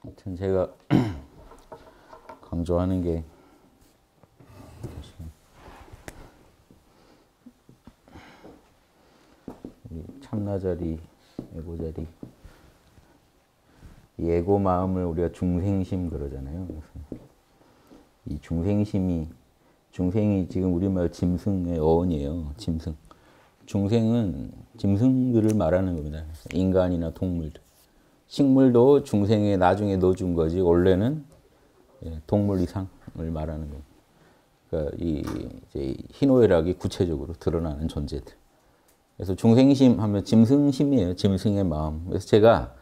하여튼 제가 강조하는 게 참나자리, 예고자리 예고 마음을 우리가 중생심 그러잖아요. 이 중생심이 중생이 지금 우리말 짐승의 어원이에요. 짐승. 중생은 짐승들을 말하는 겁니다. 인간이나 동물들. 식물도 중생에 나중에 넣어준 거지 원래는 예, 동물 이상을 말하는 겁니다. 그러니까 이 희노애락이 구체적으로 드러나는 존재들. 그래서 중생심 하면 짐승심이에요. 짐승의 마음. 그래서 제가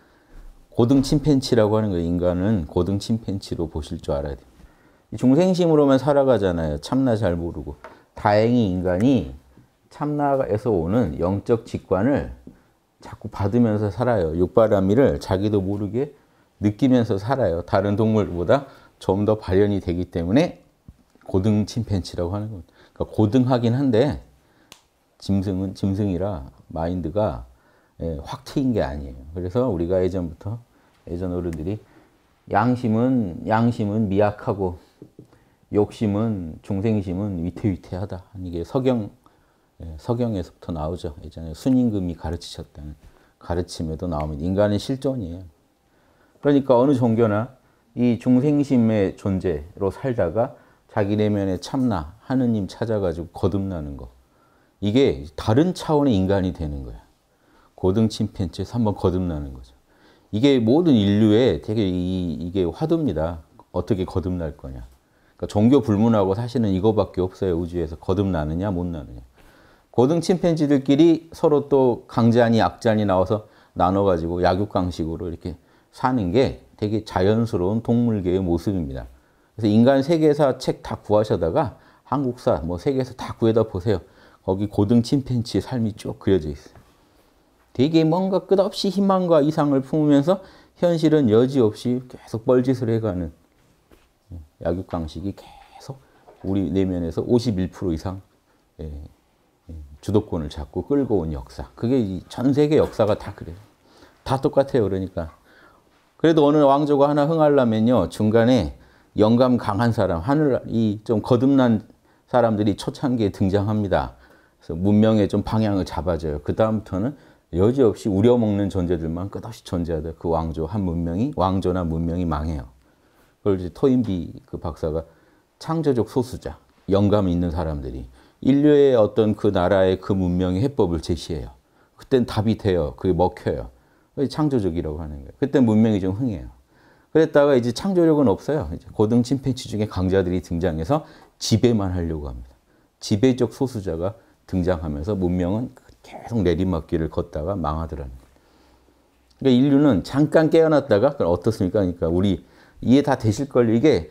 고등 침팬치라고 하는 거예요. 인간은 고등 침팬치로 보실 줄 알아야 돼요. 중생심으로만 살아가잖아요. 참나 잘 모르고. 다행히 인간이 참나에서 오는 영적 직관을 자꾸 받으면서 살아요. 육바람이를 자기도 모르게 느끼면서 살아요. 다른 동물보다 좀 더 발현이 되기 때문에 고등 침팬치라고 하는 겁 그러니까 고등하긴 한데 짐승은 짐승이라 마인드가 예, 확 트인 게 아니에요. 그래서 우리가 예전부터 예전 어른들이 양심은 양심은 미약하고 욕심은 중생심은 위태위태하다. 이게 서경 예, 서경에서부터 나오죠. 예전에 순임금이 가르치셨다는 가르침에도 나오면 인간의 실존이에요. 그러니까 어느 종교나 이 중생심의 존재로 살다가 자기 내면에 참나, 하느님 찾아가지고 거듭나는 거. 이게 다른 차원의 인간이 되는 거야. 고등 침팬지에서 한번 거듭나는 거죠. 이게 모든 인류의 되게 이, 게 화두입니다. 어떻게 거듭날 거냐. 그러니까 종교 불문하고 사실은 이거밖에 없어요. 우주에서 거듭나느냐, 못 나느냐. 고등 침팬지들끼리 서로 또 강자니 약자니 나와서 나눠가지고 약육강식으로 이렇게 사는 게 되게 자연스러운 동물계의 모습입니다. 그래서 인간 세계사 책 다 구하셔다가 한국사 뭐세계에다 구해다 보세요. 거기 고등 침팬치의 삶이 쭉 그려져 있어요. 되게 뭔가 끝없이 희망과 이상을 품으면서 현실은 여지없이 계속 뻘짓을 해가는 약육강식이 계속 우리 내면에서 51% 이상 예, 주도권을 잡고 끌고 온 역사. 그게 전 세계 역사가 다 그래요. 다 똑같아요. 그러니까. 그래도 어느 왕조가 하나 흥하려면요. 중간에 영감 강한 사람, 하늘, 이 좀 거듭난 사람들이 초창기에 등장합니다. 그래서 문명의 좀 방향을 잡아줘요. 그다음부터는 여지없이 우려먹는 존재들만 끝없이 존재하다. 그 왕조, 한 문명이, 왕조나 문명이 망해요. 그걸 이제 토인비 그 박사가 창조적 소수자, 영감 있는 사람들이 인류의 어떤 그 나라의 그 문명의 해법을 제시해요. 그땐 답이 돼요. 그게 먹혀요. 그게 창조적이라고 하는 거예요. 그때 문명이 좀 흥해요. 그랬다가 이제 창조력은 없어요. 이제 고등 침팬치 중에 강자들이 등장해서 지배만 하려고 합니다. 지배적 소수자가 등장하면서 문명은 계속 내리막길을 걷다가 망하더라는 거예요. 그러니까 인류는 잠깐 깨어났다가 그럼 어떻습니까? 그러니까 우리 이해 다 되실걸 요 이게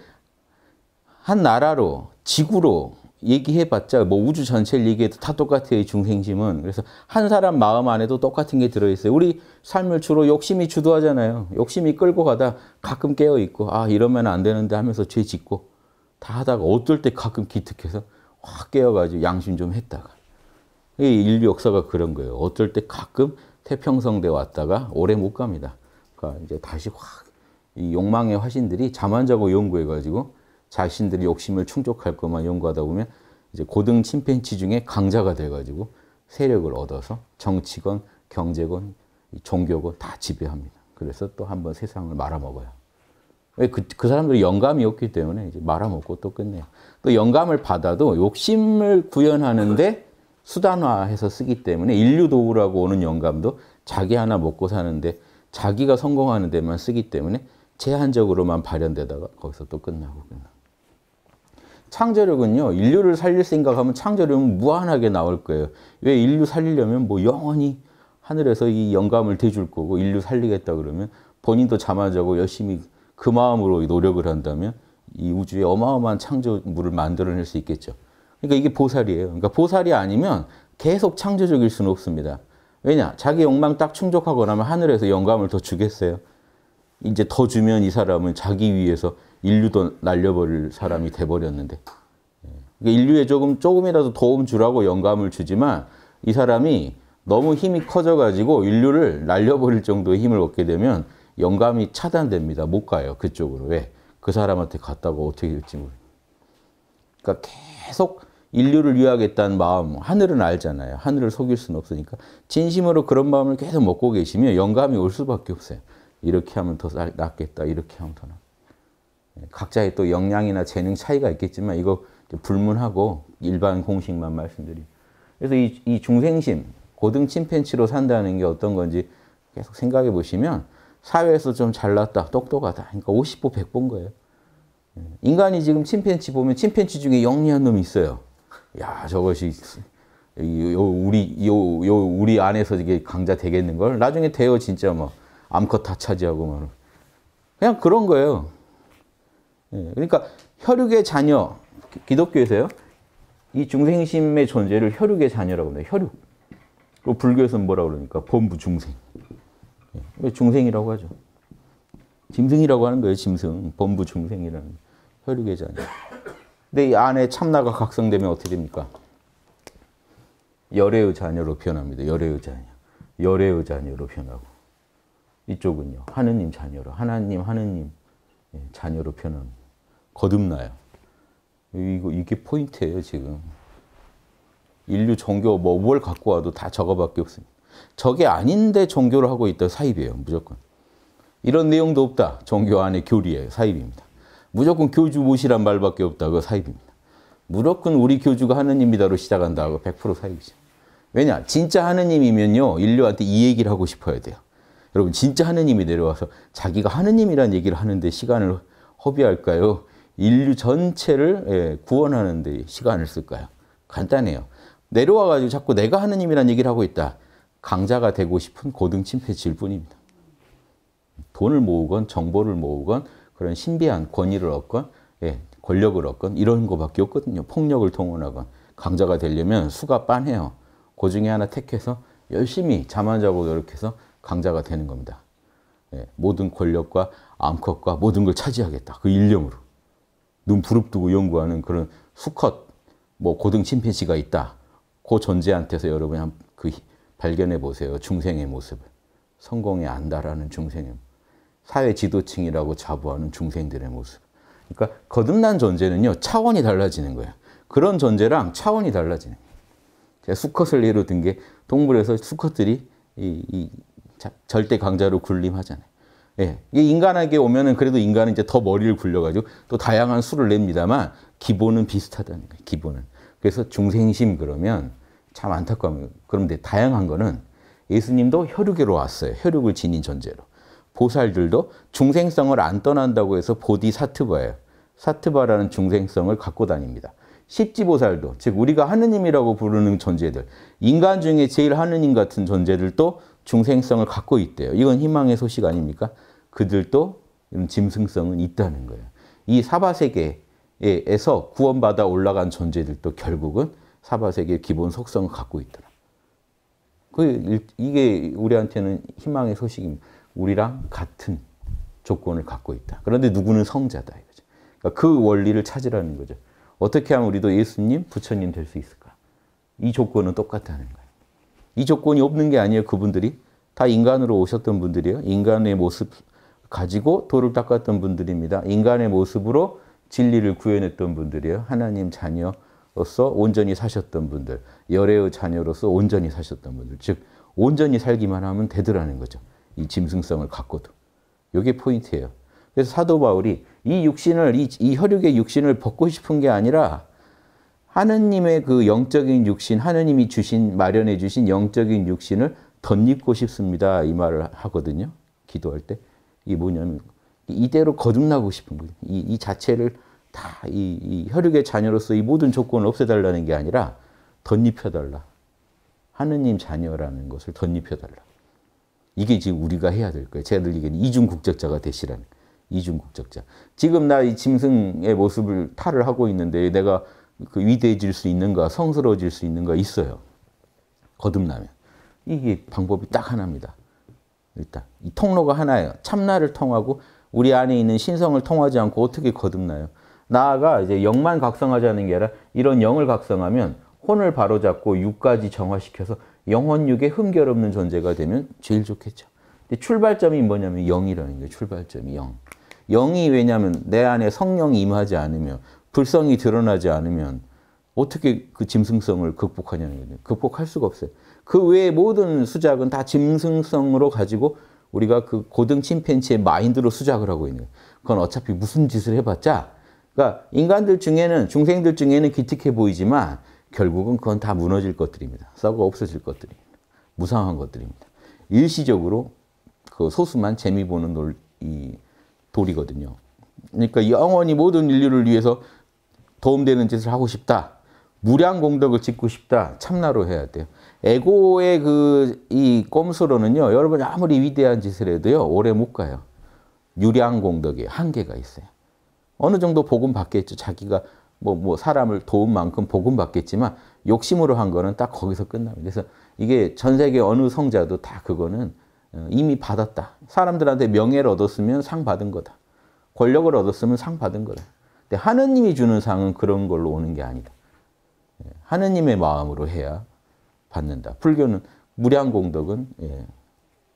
한 나라로 지구로 얘기해봤자 뭐 우주 전체를 얘기해도 다 똑같아요 중생심은 그래서 한 사람 마음 안에도 똑같은 게 들어있어요 우리 삶을 주로 욕심이 주도하잖아요 욕심이 끌고 가다 가끔 깨어있고 아 이러면 안 되는데 하면서 죄 짓고 다 하다가 어떨 때 가끔 기특해서 확 깨어가지고 양심 좀 했다가 인류 역사가 그런 거예요 어떨 때 가끔 태평성대 왔다가 오래 못 갑니다 그러니까 이제 다시 확 이 욕망의 화신들이 잠안 자고 연구해가지고 자신들의 욕심을 충족할 것만 연구하다 보면 이제 고등 침팬지 중에 강자가 돼가지고 세력을 얻어서 정치권, 경제권, 종교권 다 지배합니다. 그래서 또 한 번 세상을 말아먹어요. 그, 그 사람들이 영감이 없기 때문에 이제 말아먹고 또 끝내요. 또 영감을 받아도 욕심을 구현하는데 수단화해서 쓰기 때문에 인류 도우라고 오는 영감도 자기 하나 먹고 사는데 자기가 성공하는 데만 쓰기 때문에 제한적으로만 발현되다가 거기서 또 끝나고 끝나고. 창조력은요, 인류를 살릴 생각하면 창조력은 무한하게 나올 거예요. 왜 인류 살리려면 뭐 영원히 하늘에서 이 영감을 대줄 거고 인류 살리겠다 그러면 본인도 자만자고 열심히 그 마음으로 노력을 한다면 이 우주에 어마어마한 창조물을 만들어낼 수 있겠죠. 그러니까 이게 보살이에요. 그러니까 보살이 아니면 계속 창조적일 수는 없습니다. 왜냐? 자기 욕망 딱 충족하고 나면 하늘에서 영감을 더 주겠어요. 이제 더 주면 이 사람은 자기 위해서 인류도 날려버릴 사람이 돼버렸는데 예. 그러니까 인류에 조금 조금이라도 도움 주라고 영감을 주지만 이 사람이 너무 힘이 커져가지고 인류를 날려버릴 정도의 힘을 얻게 되면 영감이 차단됩니다. 못 가요 그쪽으로 왜? 그 사람한테 갔다가 어떻게 될지 모르. 그러니까 계속 인류를 위하겠다는 마음, 하늘은 알잖아요. 하늘을 속일 수는 없으니까 진심으로 그런 마음을 계속 먹고 계시면 영감이 올 수밖에 없어요. 이렇게 하면 더 낫겠다. 이렇게 하면 더 낫. 예, 각자의 또 역량이나 재능 차이가 있겠지만 이거 불문하고 일반 공식만 말씀드리 그래서 이, 이 중생심, 고등 침팬치로 산다는 게 어떤 건지 계속 생각해 보시면 사회에서 좀 잘났다, 똑똑하다. 그러니까 50보 100본 거예요. 예, 인간이 지금 침팬치 보면 침팬치 중에 영리한 놈이 있어요. 야, 저것이 요 우리 요, 요 우리 안에서 이게 강자 되겠는 걸 나중에 되어 진짜 뭐 암컷 다 차지하고 막 뭐. 그냥 그런 거예요. 예, 그러니까 혈육의 자녀, 기독교에서요. 이 중생심의 존재를 혈육의 자녀라고 합니다. 혈육. 그 불교에서는 뭐라 그러니까 본부 중생. 예, 중생이라고 하죠? 짐승이라고 하는 거예요. 짐승. 본부 중생이라는 혈육의 자녀. 근데 이 안에 참나가 각성되면 어떻게 됩니까? 열애의 자녀로 변합니다. 열애의 자녀. 열애의 자녀로 변하고. 이쪽은요. 하느님 자녀로. 하나님, 하느님 예, 자녀로 변합니다. 거듭나요. 이거 이게 포인트예요 지금. 인류 종교 뭐 뭘 갖고 와도 다 저거밖에 없습니다. 저게 아닌데 종교를 하고 있다 사입이에요 무조건. 이런 내용도 없다 종교 안에 교리예요 사입입니다. 무조건 교주 모시란 말밖에 없다 그 사입입니다. 무조건 우리 교주가 하느님이다로 시작한다 그100% 사입이죠. 왜냐 진짜 하느님이면요 인류한테 이 얘기를 하고 싶어야 돼요. 여러분 진짜 하느님이 내려와서 자기가 하느님이란 얘기를 하는데 시간을 허비할까요? 인류 전체를 예, 구원하는 데 시간을 쓸까요? 간단해요. 내려와 가지고 자꾸 내가 하느님이란 얘기를 하고 있다. 강자가 되고 싶은 고등 침패질 뿐입니다. 돈을 모으건 정보를 모으건 그런 신비한 권위를 얻건 예, 권력을 얻건 이런 거밖에 없거든요. 폭력을 동원하건 강자가 되려면 수가 빤해요. 그 중에 하나 택해서 열심히 잠안 자고 노력해서 강자가 되는 겁니다. 예, 모든 권력과 암컷과 모든 걸 차지하겠다. 그 일념으로. 눈 부릅뜨고 연구하는 그런 수컷 뭐 고등 침팬지가 있다. 그 존재한테서 여러분이 한그 발견해 보세요. 중생의 모습을. 성공에 안다라는 중생의 사회 지도층이라고 자부하는 중생들의 모습. 그러니까 거듭난 존재는요. 차원이 달라지는 거예요. 그런 존재랑 차원이 달라지는 거예 수컷을 예로 든 게 동물에서 수컷들이 이, 이 절대 강자로 군림하잖아요. 예. 인간에게 오면은 그래도 인간은 이제 더 머리를 굴려가지고 또 다양한 수를 냅니다만 기본은 비슷하다는 거예요. 기본은. 그래서 중생심 그러면 참 안타까워요. 그런데 다양한 거는 예수님도 혈육으로 왔어요. 혈육을 지닌 존재로. 보살들도 중생성을 안 떠난다고 해서 보디사트바예요. 사트바라는 중생성을 갖고 다닙니다. 십지보살도 즉 우리가 하느님이라고 부르는 존재들 인간 중에 제일 하느님 같은 존재들도 중생성을 갖고 있대요. 이건 희망의 소식 아닙니까? 그들도 짐승성은 있다는 거예요. 이 사바 세계에서 구원받아 올라간 존재들도 결국은 사바 세계의 기본 속성을 갖고 있더라. 그 이게 우리한테는 희망의 소식입니다. 우리랑 같은 조건을 갖고 있다. 그런데 누구는 성자다 이거죠. 그러니까 그 원리를 찾으라는 거죠. 어떻게 하면 우리도 예수님, 부처님 될 수 있을까? 이 조건은 똑같다는 거예요. 이 조건이 없는 게 아니에요. 그분들이 다 인간으로 오셨던 분들이요. 인간의 모습 가지고 돌을 닦았던 분들입니다. 인간의 모습으로 진리를 구현했던 분들이에요. 하나님 자녀로서 온전히 사셨던 분들, 열애의 자녀로서 온전히 사셨던 분들. 즉, 온전히 살기만 하면 되더라는 거죠. 이 짐승성을 갖고도. 이게 포인트예요. 그래서 사도 바울이 이 육신을, 이, 이 혈육의 육신을 벗고 싶은 게 아니라 하느님의 그 영적인 육신, 하느님이 주신, 마련해 주신 영적인 육신을 덧입고 싶습니다. 이 말을 하거든요. 기도할 때. 이게 뭐냐면 이대로 거듭나고 싶은 거죠. 이, 이 자체를 다 이, 이 혈육의 자녀로서 이 모든 조건을 없애달라는 게 아니라 덧입혀달라. 하느님 자녀라는 것을 덧입혀달라. 이게 지금 우리가 해야 될 거예요. 제가 들리기에는 이중국적자가 되시라는 거예요. 이중국적자. 지금 나 이 짐승의 모습을 탈을 하고 있는데 내가 그 위대해질 수 있는가, 성스러워질 수 있는가 있어요. 거듭나면. 이게 방법이 딱 하나입니다. 일단 그러니까 이 통로가 하나예요. 참나를 통하고 우리 안에 있는 신성을 통하지 않고 어떻게 거듭나요? 나아가 이제 영만 각성하자는 게 아니라 이런 영을 각성하면 혼을 바로잡고 육까지 정화시켜서 영혼육의 흠결없는 존재가 되면 제일 좋겠죠. 근데 출발점이 뭐냐면 영이라는 거예요. 출발점이 영. 영이 왜냐하면 내 안에 성령이 임하지 않으면 불성이 드러나지 않으면 어떻게 그 짐승성을 극복하냐는 거죠. 극복할 수가 없어요. 그 외의 모든 수작은 다 짐승성으로 가지고 우리가 그 고등 침팬치의 마인드로 수작을 하고 있는 거예요. 그건 어차피 무슨 짓을 해봤자 그러니까 인간들 중에는 중생들 중에는 기특해 보이지만 결국은 그건 다 무너질 것들입니다. 썩어 없어질 것들이 무상한 것들입니다. 일시적으로 그 소수만 재미 보는 놀, 이 돌이거든요. 그러니까 영원히 모든 인류를 위해서 도움되는 짓을 하고 싶다. 무량 공덕을 짓고 싶다. 참나로 해야 돼요. 에고의 그 이 꼼수로는요, 여러분 아무리 위대한 짓을 해도요, 오래 못 가요. 유량 공덕에 한계가 있어요. 어느 정도 복음 받겠죠. 자기가 뭐, 뭐, 사람을 도운 만큼 복음 받겠지만, 욕심으로 한 거는 딱 거기서 끝납니다. 그래서 이게 전 세계 어느 성자도 다 그거는 어, 이미 받았다. 사람들한테 명예를 얻었으면 상 받은 거다. 권력을 얻었으면 상 받은 거다. 근데 하느님이 주는 상은 그런 걸로 오는 게 아니다. 예, 하느님의 마음으로 해야 받는다. 불교는 무량공덕은 예,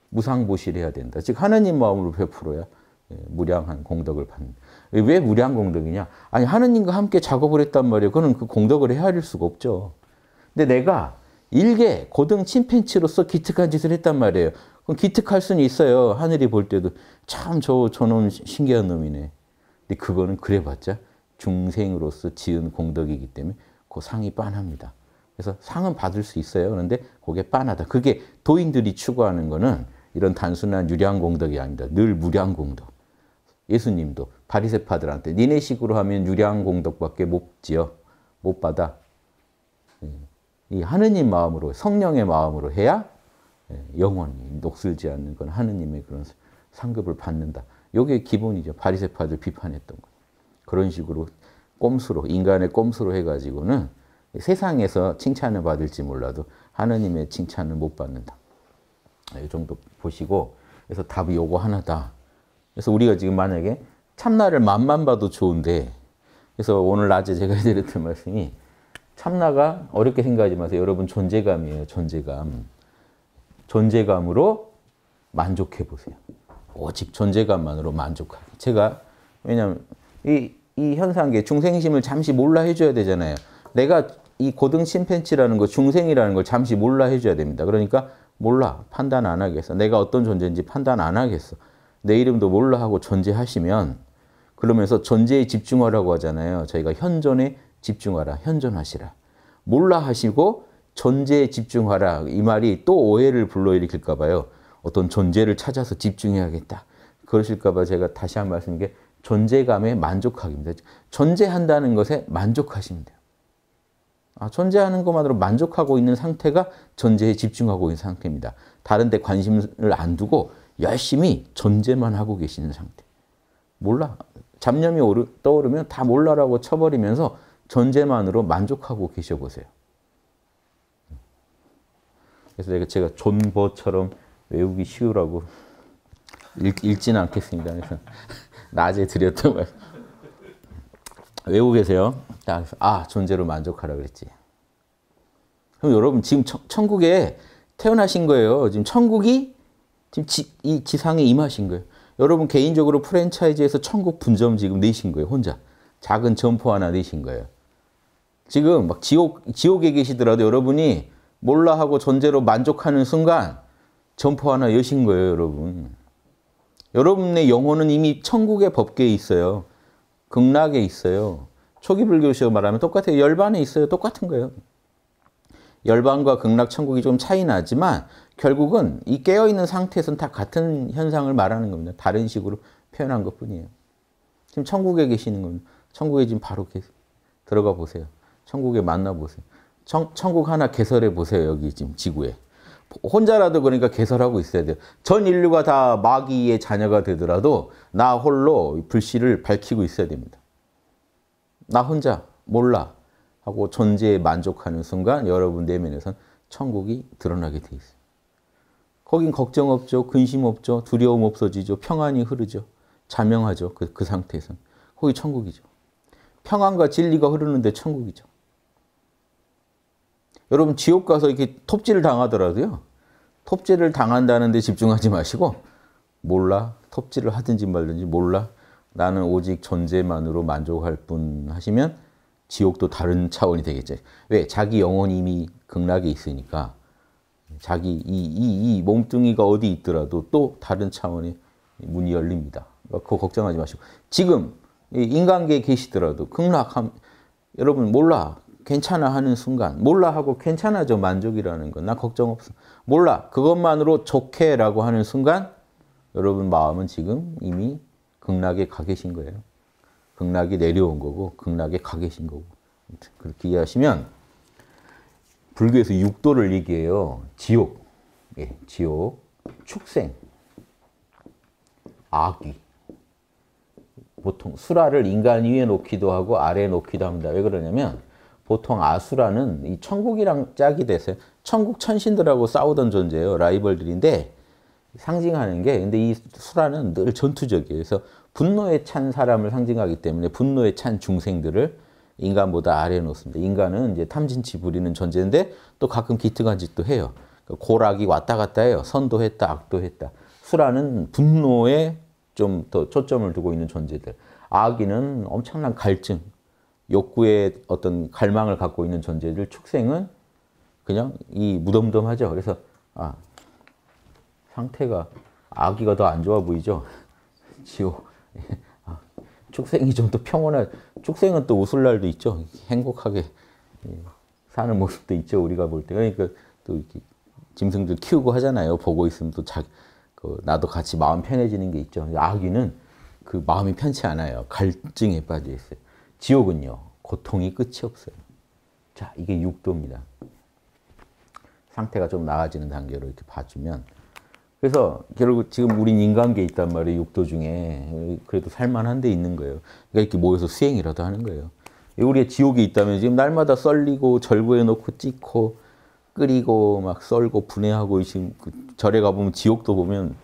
무상보실해야 된다. 즉 하느님 마음으로 베풀어야 예, 무량한 공덕을 받는다. 왜 무량공덕이냐? 아니 하느님과 함께 작업을 했단 말이에요. 그는 그 공덕을 헤아릴 수가 없죠. 근데 내가 일개 고등 침팬치로서 기특한 짓을 했단 말이에요. 그럼 기특할 수는 있어요. 하늘이 볼 때도 참 저 저놈 신기한 놈이네. 근데 그거는 그래봤자 중생으로서 지은 공덕이기 때문에 그 상이 빤합니다. 그래서 상은 받을 수 있어요. 그런데 그게 빤하다. 그게 도인들이 추구하는 거는 이런 단순한 유량 공덕이 아닙니다. 늘 무량 공덕. 예수님도 바리새파들한테 니네 식으로 하면 유량 공덕밖에 못 지어. 못 받아. 예. 이 하느님 마음으로 성령의 마음으로 해야 예, 영원히 녹슬지 않는 건 하느님의 그런 상급을 받는다. 이게 기본이죠. 바리새파들 비판했던 거. 그런 식으로 꼼수로 인간의 꼼수로 해가지고는 세상에서 칭찬을 받을지 몰라도 하느님의 칭찬을 못 받는다. 예, 이 정도 보시고 그래서 답이 요거 하나다. 그래서 우리가 지금 만약에 참나를 맛만 봐도 좋은데 그래서 오늘 낮에 제가 드렸던 말씀이 참나가 어렵게 생각하지 마세요. 여러분 존재감이에요. 존재감. 존재감으로 만족해 보세요. 오직 존재감만으로 만족하 제가 왜냐면 이, 이 현상계 중생심을 잠시 몰라 해줘야 되잖아요. 내가 이 고등 심팬치라는 거, 중생이라는 걸 잠시 몰라 해줘야 됩니다. 그러니까 몰라, 판단 안 하겠어. 내가 어떤 존재인지 판단 안 하겠어. 내 이름도 몰라 하고 존재하시면 그러면서 존재에 집중하라고 하잖아요. 저희가 현존에 집중하라, 현존하시라. 몰라 하시고 존재에 집중하라. 이 말이 또 오해를 불러일으킬까 봐요. 어떤 존재를 찾아서 집중해야겠다. 그러실까 봐 제가 다시 한 말씀인 게 존재감에 만족하기입니다. 존재한다는 것에 만족하십니다. 존재하는 아, 것만으로 만족하고 있는 상태가 존재에 집중하고 있는 상태입니다. 다른 데 관심을 안 두고 열심히 존재만 하고 계시는 상태. 몰라. 잡념이 오르, 떠오르면 다 몰라라고 쳐버리면서 존재만으로 만족하고 계셔 보세요. 그래서 제가 존버처럼 외우기 쉬우라고 읽, 지는 않겠습니다. 그래서 낮에 드렸던 말씀. 외우고 계세요. 아, 존재로 만족하라 그랬지. 그럼 여러분, 지금 천, 국에 태어나신 거예요. 지금 천국이 지금 지, 이 지상에 임하신 거예요. 여러분, 개인적으로 프랜차이즈에서 천국 분점 지금 내신 거예요, 혼자. 작은 점포 하나 내신 거예요. 지금 막 지옥, 지옥에 계시더라도 여러분이 몰라 하고 존재로 만족하는 순간 점포 하나 여신 거예요, 여러분. 여러분의 영혼은 이미 천국의 법계에 있어요. 극락에 있어요. 초기 불교식으로 말하면 똑같아요. 열반에 있어요. 똑같은 거예요. 열반과 극락 천국이 좀 차이 나지만 결국은 이 깨어있는 상태에서는 다 같은 현상을 말하는 겁니다. 다른 식으로 표현한 것 뿐이에요. 지금 천국에 계시는 겁니다. 천국에 지금 바로 계세요. 들어가 보세요. 천국에 만나보세요. 천, 천국 하나 개설해 보세요. 여기 지금 지구에. 혼자라도 그러니까 개설하고 있어야 돼요. 전 인류가 다 마귀의 자녀가 되더라도 나 홀로 불씨를 밝히고 있어야 됩니다. 나 혼자 몰라 하고 존재에 만족하는 순간 여러분 내면에선 천국이 드러나게 돼 있어요. 거긴 걱정 없죠. 근심 없죠. 두려움 없어지죠. 평안이 흐르죠. 자명하죠. 그, 그 상태에선. 거기 천국이죠. 평안과 진리가 흐르는데 천국이죠. 여러분 지옥 가서 이렇게 톱질을 당하더라도요. 톱질을 당한다는 데 집중하지 마시고 몰라 톱질을 하든지 말든지 몰라 나는 오직 존재만으로 만족할 뿐 하시면 지옥도 다른 차원이 되겠죠. 왜? 자기 영혼이 미 극락에 있으니까 자기 이, 이, 이 몸뚱이가 어디 있더라도 또 다른 차원의 문이 열립니다. 그거 걱정하지 마시고 지금 인간계에 계시더라도 극락함 여러분 몰라 괜찮아 하는 순간 몰라 하고 괜찮아져 만족이라는 건 나 걱정 없어 몰라 그것만으로 좋게 라고 하는 순간 여러분 마음은 지금 이미 극락에 가 계신 거예요 극락이 내려온 거고 극락에 가 계신 거고 그렇게 이해하시면 불교에서 육도를 얘기해요 지옥 예, 지옥 축생 악귀 보통 수라를 인간 위에 놓기도 하고 아래에 놓기도 합니다. 왜 그러냐면 보통 아수라는 이 천국이랑 짝이 돼서 천국 천신들하고 싸우던 존재예요. 라이벌들인데 상징하는 게 근데 이 수라는 늘 전투적이에요. 그래서 분노에 찬 사람을 상징하기 때문에 분노에 찬 중생들을 인간보다 아래에 놓습니다. 인간은 이제 탐진치 부리는 존재인데 또 가끔 기특한 짓도 해요. 그러니까 고락이 왔다 갔다 해요. 선도했다, 악도했다. 수라는 분노에 좀 더 초점을 두고 있는 존재들. 아기는 엄청난 갈증, 욕구의 어떤 갈망을 갖고 있는 존재들 축생은 그냥 이 무덤덤하죠. 그래서 아 상태가 아기가 더 안 좋아 보이죠. 지옥. 아, 축생이 좀 더 평온한 축생은 또 웃을 날도 있죠. 행복하게 예, 사는 모습도 있죠. 우리가 볼 때. 그러니까 또 이렇게 짐승들 키우고 하잖아요. 보고 있으면 또 자, 그 나도 같이 마음 편해지는 게 있죠. 아기는 그 마음이 편치 않아요. 갈증에 빠져 있어요. 지옥은요. 고통이 끝이 없어요. 자, 이게 6도입니다. 상태가 좀 나아지는 단계로 이렇게 봐주면 그래서 결국 지금 우린 인간계 있단 말이에요. 6도 중에. 그래도 살만한 데 있는 거예요. 그러니까 이렇게 모여서 수행이라도 하는 거예요. 우리의 지옥이 있다면 지금 날마다 썰리고 절구해 놓고 찍고 끓이고 막 썰고 분해하고 지금 그 절에 가보면 지옥도 보면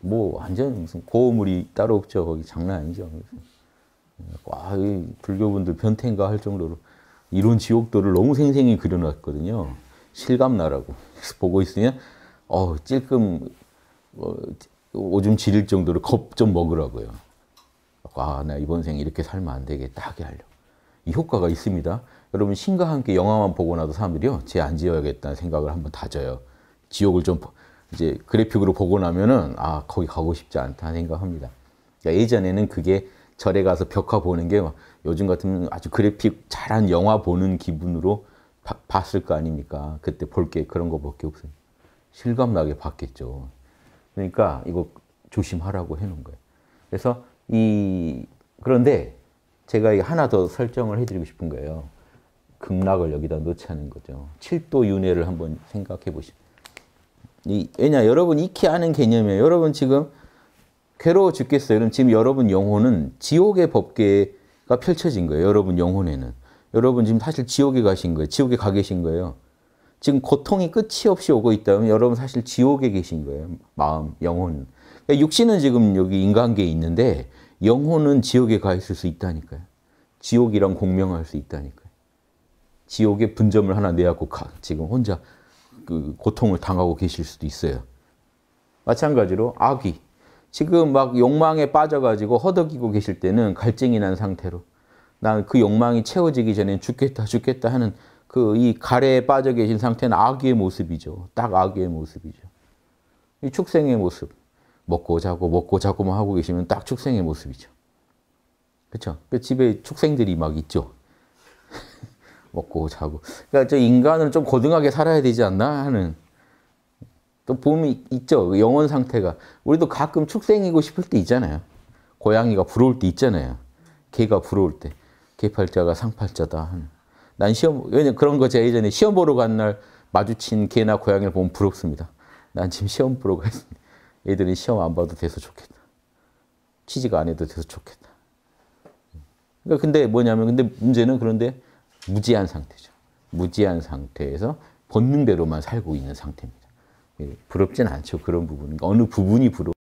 뭐 완전 무슨 고물이 따로 없죠. 거기 장난 아니죠. 와, 이 불교분들 변태인가 할 정도로 이런 지옥도를 너무 생생히 그려놨거든요. 실감나라고. 보고 있으면, 어, 찔끔, 어, 오줌 지릴 정도로 겁 좀 먹으라고요. 아, 나 이번 생 이렇게 살면 안 되겠다 하게 하려고. 이 효과가 있습니다. 여러분, 신과 함께 영화만 보고 나도 사람들이요, 쟤 안 지어야겠다는 생각을 한번 다져요. 지옥을 좀, 이제 그래픽으로 보고 나면은, 아, 거기 가고 싶지 않다 생각합니다. 그러니까 예전에는 그게 절에 가서 벽화 보는 게 요즘 같으면 아주 그래픽 잘한 영화 보는 기분으로 바, 봤을 거 아닙니까? 그때 볼 게 그런 거밖에 없어요. 실감나게 봤겠죠. 그러니까 이거 조심하라고 해놓은 거예요. 그래서 이 그런데 제가 하나 더 설정을 해드리고 싶은 거예요. 극락을 여기다 놓지 않은 거죠. 7도 윤회를 한번 생각해 보시면. 왜냐, 여러분 익히 아는 개념이에요. 여러분 지금 괴로워 죽겠어요. 그럼 지금 여러분 영혼은 지옥의 법계가 펼쳐진 거예요. 여러분 영혼에는. 여러분 지금 사실 지옥에 가신 거예요. 지옥에 가 계신 거예요. 지금 고통이 끝이 없이 오고 있다면 여러분 사실 지옥에 계신 거예요. 마음, 영혼. 그러니까 육신은 지금 여기 인간계에 있는데 영혼은 지옥에 가 있을 수 있다니까요. 지옥이랑 공명할 수 있다니까요. 지옥의 분점을 하나 내갖고 가, 지금 혼자 그 고통을 당하고 계실 수도 있어요. 마찬가지로 악이 지금 막 욕망에 빠져가지고 허덕이고 계실 때는 갈증이 난 상태로 난 그 욕망이 채워지기 전에 죽겠다 죽겠다 하는 그 이 가래에 빠져 계신 상태는 아귀의 모습이죠. 딱 아귀의 모습이죠. 이 축생의 모습. 먹고 자고 먹고 자고만 뭐 하고 계시면 딱 축생의 모습이죠. 그렇죠? 그 집에 축생들이 막 있죠. 먹고 자고. 그러니까 저 인간은 좀 고등하게 살아야 되지 않나 하는 또 봄이 있죠. 영혼 상태가. 우리도 가끔 축생이고 싶을 때 있잖아요. 고양이가 부러울 때 있잖아요. 개가 부러울 때. 개팔자가 상팔자다. 난 시험, 왜냐 면 그런 거 제가 예전에 시험 보러 간 날 마주친 개나 고양이를 보면 부럽습니다. 난 지금 시험 보러 가겠습니다. 애들은 시험 안 봐도 돼서 좋겠다. 취직 안 해도 돼서 좋겠다. 그러니까 근데 뭐냐면, 근데 문제는 그런데 무지한 상태죠. 무지한 상태에서 본능대로만 살고 있는 상태입니다. 예, 부럽진 않죠. 그런 부분 그러니까 어느 부분이 부러워죠.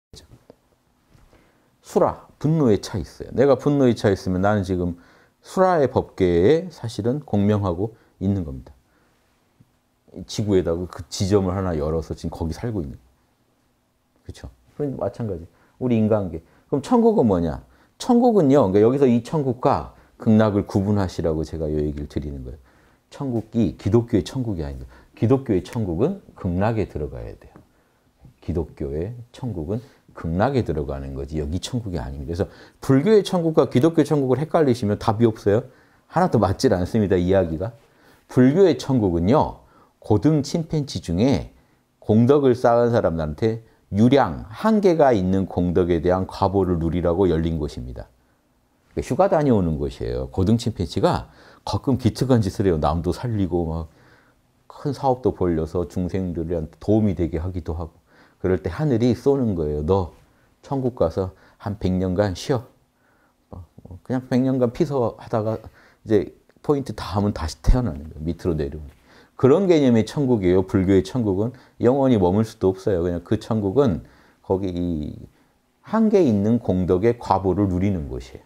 수라, 분노에 차 있어요. 내가 분노에 차 있으면 나는 지금 수라의 법계에 사실은 공명하고 있는 겁니다. 지구에다가 그 지점을 하나 열어서 지금 거기 살고 있는 그렇죠? 마찬가지. 우리 인간계. 그럼 천국은 뭐냐? 천국은요. 그러니까 여기서 이 천국과 극락을 구분하시라고 제가 이 얘기를 드리는 거예요. 천국이 기독교의 천국이 아닙니다. 기독교의 천국은 극락에 들어가야 돼요. 기독교의 천국은 극락에 들어가는 거지 여기 천국이 아닙니다. 그래서 불교의 천국과 기독교 천국을 헷갈리시면 답이 없어요. 하나도 맞질 않습니다. 이야기가. 불교의 천국은요. 고등 침팬지 중에 공덕을 쌓은 사람들한테 유량, 한계가 있는 공덕에 대한 과보를 누리라고 열린 곳입니다. 휴가 다녀오는 곳이에요. 고등 침팬지가 가끔 기특한 짓을 해요. 남도 살리고 막큰 사업도 벌려서 중생들한테 도움이 되게 하기도 하고 그럴 때 하늘이 쏘는 거예요. 너 천국 가서 한 100년간 쉬어. 어, 어, 그냥 100년간 피서하다가 이제 포인트 다 하면 다시 태어나는 거예요. 밑으로 내려오는. 그런 개념의 천국이에요. 불교의 천국은 영원히 머물 수도 없어요. 그냥 그 천국은 거기 한계 있는 공덕의 과보를 누리는 것이에요.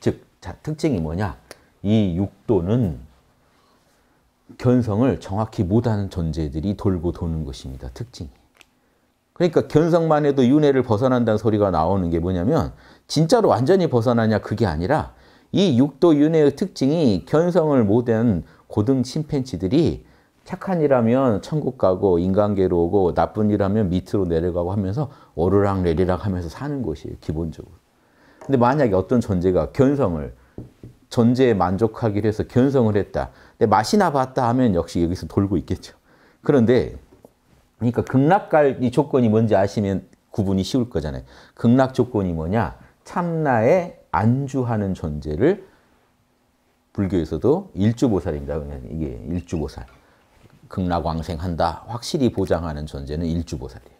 즉, 자, 특징이 뭐냐? 이 육도는 견성을 정확히 못하는 존재들이 돌고 도는 것입니다. 특징이. 그러니까 견성만 해도 윤회를 벗어난다는 소리가 나오는 게 뭐냐면 진짜로 완전히 벗어나냐 그게 아니라 이 육도 윤회의 특징이 견성을 못한 고등 침팬지들이 착한 일하면 천국 가고 인간계로 오고 나쁜 일하면 밑으로 내려가고 하면서 오르락 내리락 하면서 사는 것이에요. 기본적으로. 근데 만약에 어떤 존재가 견성을 존재에 만족하기로 해서 견성을 했다. 예, 맛이나 봤다 하면 역시 여기서 돌고 있겠죠. 그런데 그러니까 극락갈 이 조건이 뭔지 아시면 구분이 쉬울 거잖아요. 극락 조건이 뭐냐? 참나에 안주하는 존재를 불교에서도 일주보살입니다. 이게 일주보살. 극락왕생한다. 확실히 보장하는 존재는 일주보살이에요.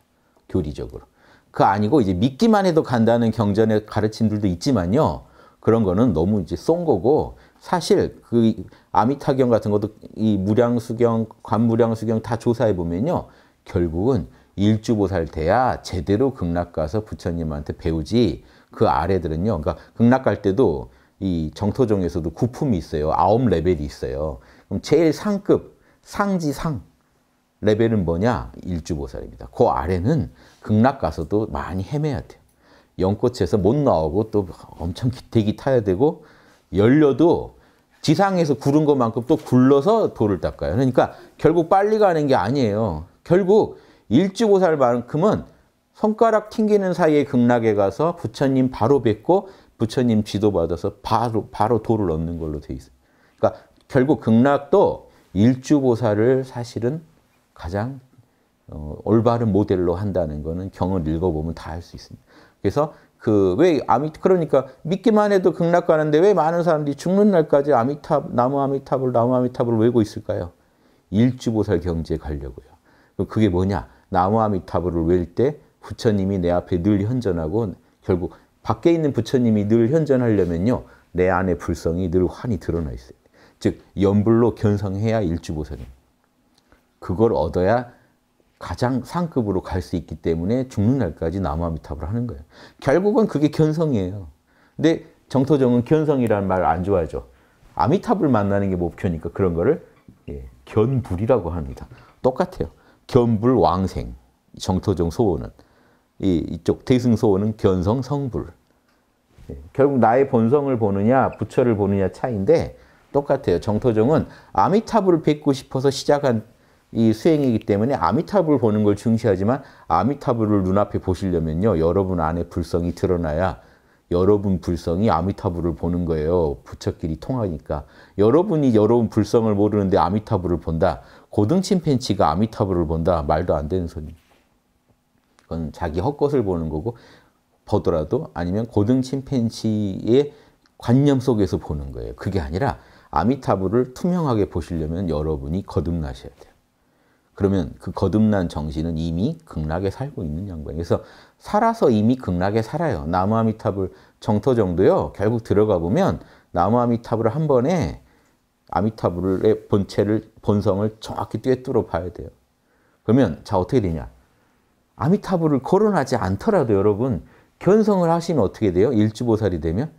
교리적으로. 그 아니고 이제 믿기만 해도 간다는 경전의 가르침들도 있지만요. 그런 거는 너무 이제 쏜 거고 사실 그 아미타경 같은 것도 이 무량수경, 관무량수경 다 조사해 보면요. 결국은 일주보살 돼야 제대로 극락 가서 부처님한테 배우지 그 아래들은요. 그러니까 극락 갈 때도 이 정토종에서도 구품이 있어요. 아홉 레벨이 있어요. 그럼 제일 상급 상지상 레벨은 뭐냐? 일주보살입니다. 그 아래는 극락 가서도 많이 헤매야 돼요. 연꽃에서 못 나오고 또 엄청 기태기 타야 되고 열려도 지상에서 구른 것만큼 또 굴러서 돌을 닦아요. 그러니까 결국 빨리 가는 게 아니에요. 결국 일주고살 만큼은 손가락 튕기는 사이에 극락에 가서 부처님 바로 뵙고 부처님 지도받아서 바로 바로 도를 얻는 걸로 돼 있어요. 그러니까 결국 극락도 일주보살을 사실은 가장 어, 올바른 모델로 한다는 거는 경을 읽어보면 다 알 수 있습니다. 그래서 그왜 아미 그러니까 믿기만 해도 극락 가는데 왜 많은 사람들이 죽는 날까지 아미탑 나무 아미탑을 나무 아미탑을 외고 있을까요? 일주보살 경지에 가려고요. 그게 뭐냐? 나무 아미탑을 외일 때 부처님이 내 앞에 늘 현전하고 결국 밖에 있는 부처님이 늘 현전하려면요. 내 안에 불성이 늘 환히 드러나 있어요. 즉 연불로 견성해야 일주보살입니다. 그걸 얻어야 가장 상급으로 갈 수 있기 때문에 죽는 날까지 남아미탑을 하는 거예요. 결국은 그게 견성이에요. 근데 정토정은 견성이라는 말안 좋아하죠. 아미탑을 만나는 게 목표니까 그런 거를 예, 견불이라고 합니다. 똑같아요. 견불 왕생 정토정 소원은 이, 이쪽 대승 소원은 견성 성불. 예, 결국 나의 본성을 보느냐 부처를 보느냐 차인데 똑같아요. 정토정은 아미타을 뵙고 싶어서 시작한 이 수행이기 때문에 아미타불 보는 걸 중시하지만 아미타불을 눈앞에 보시려면요. 여러분 안에 불성이 드러나야 여러분 불성이 아미타불을 보는 거예요. 부처끼리 통하니까. 여러분이 여러분 불성을 모르는데 아미타불을 본다. 고등 침팬치가 아미타불을 본다. 말도 안 되는 소리. 그건 자기 헛것을 보는 거고 보더라도 아니면 고등 침팬치의 관념 속에서 보는 거예요. 그게 아니라 아미타불을 투명하게 보시려면 여러분이 거듭나셔야 돼요. 그러면 그 거듭난 정신은 이미 극락에 살고 있는 양반이에요. 그래서 살아서 이미 극락에 살아요. 나무아미타불 정토 정도요. 결국 들어가 보면 나무아미타을한 번에 아미타불의 본체를 본성을 정확히 꿰뚫어 봐야 돼요. 그러면 자 어떻게 되냐? 아미타불을 거론하지 않더라도 여러분 견성을 하시면 어떻게 돼요? 일주보살이 되면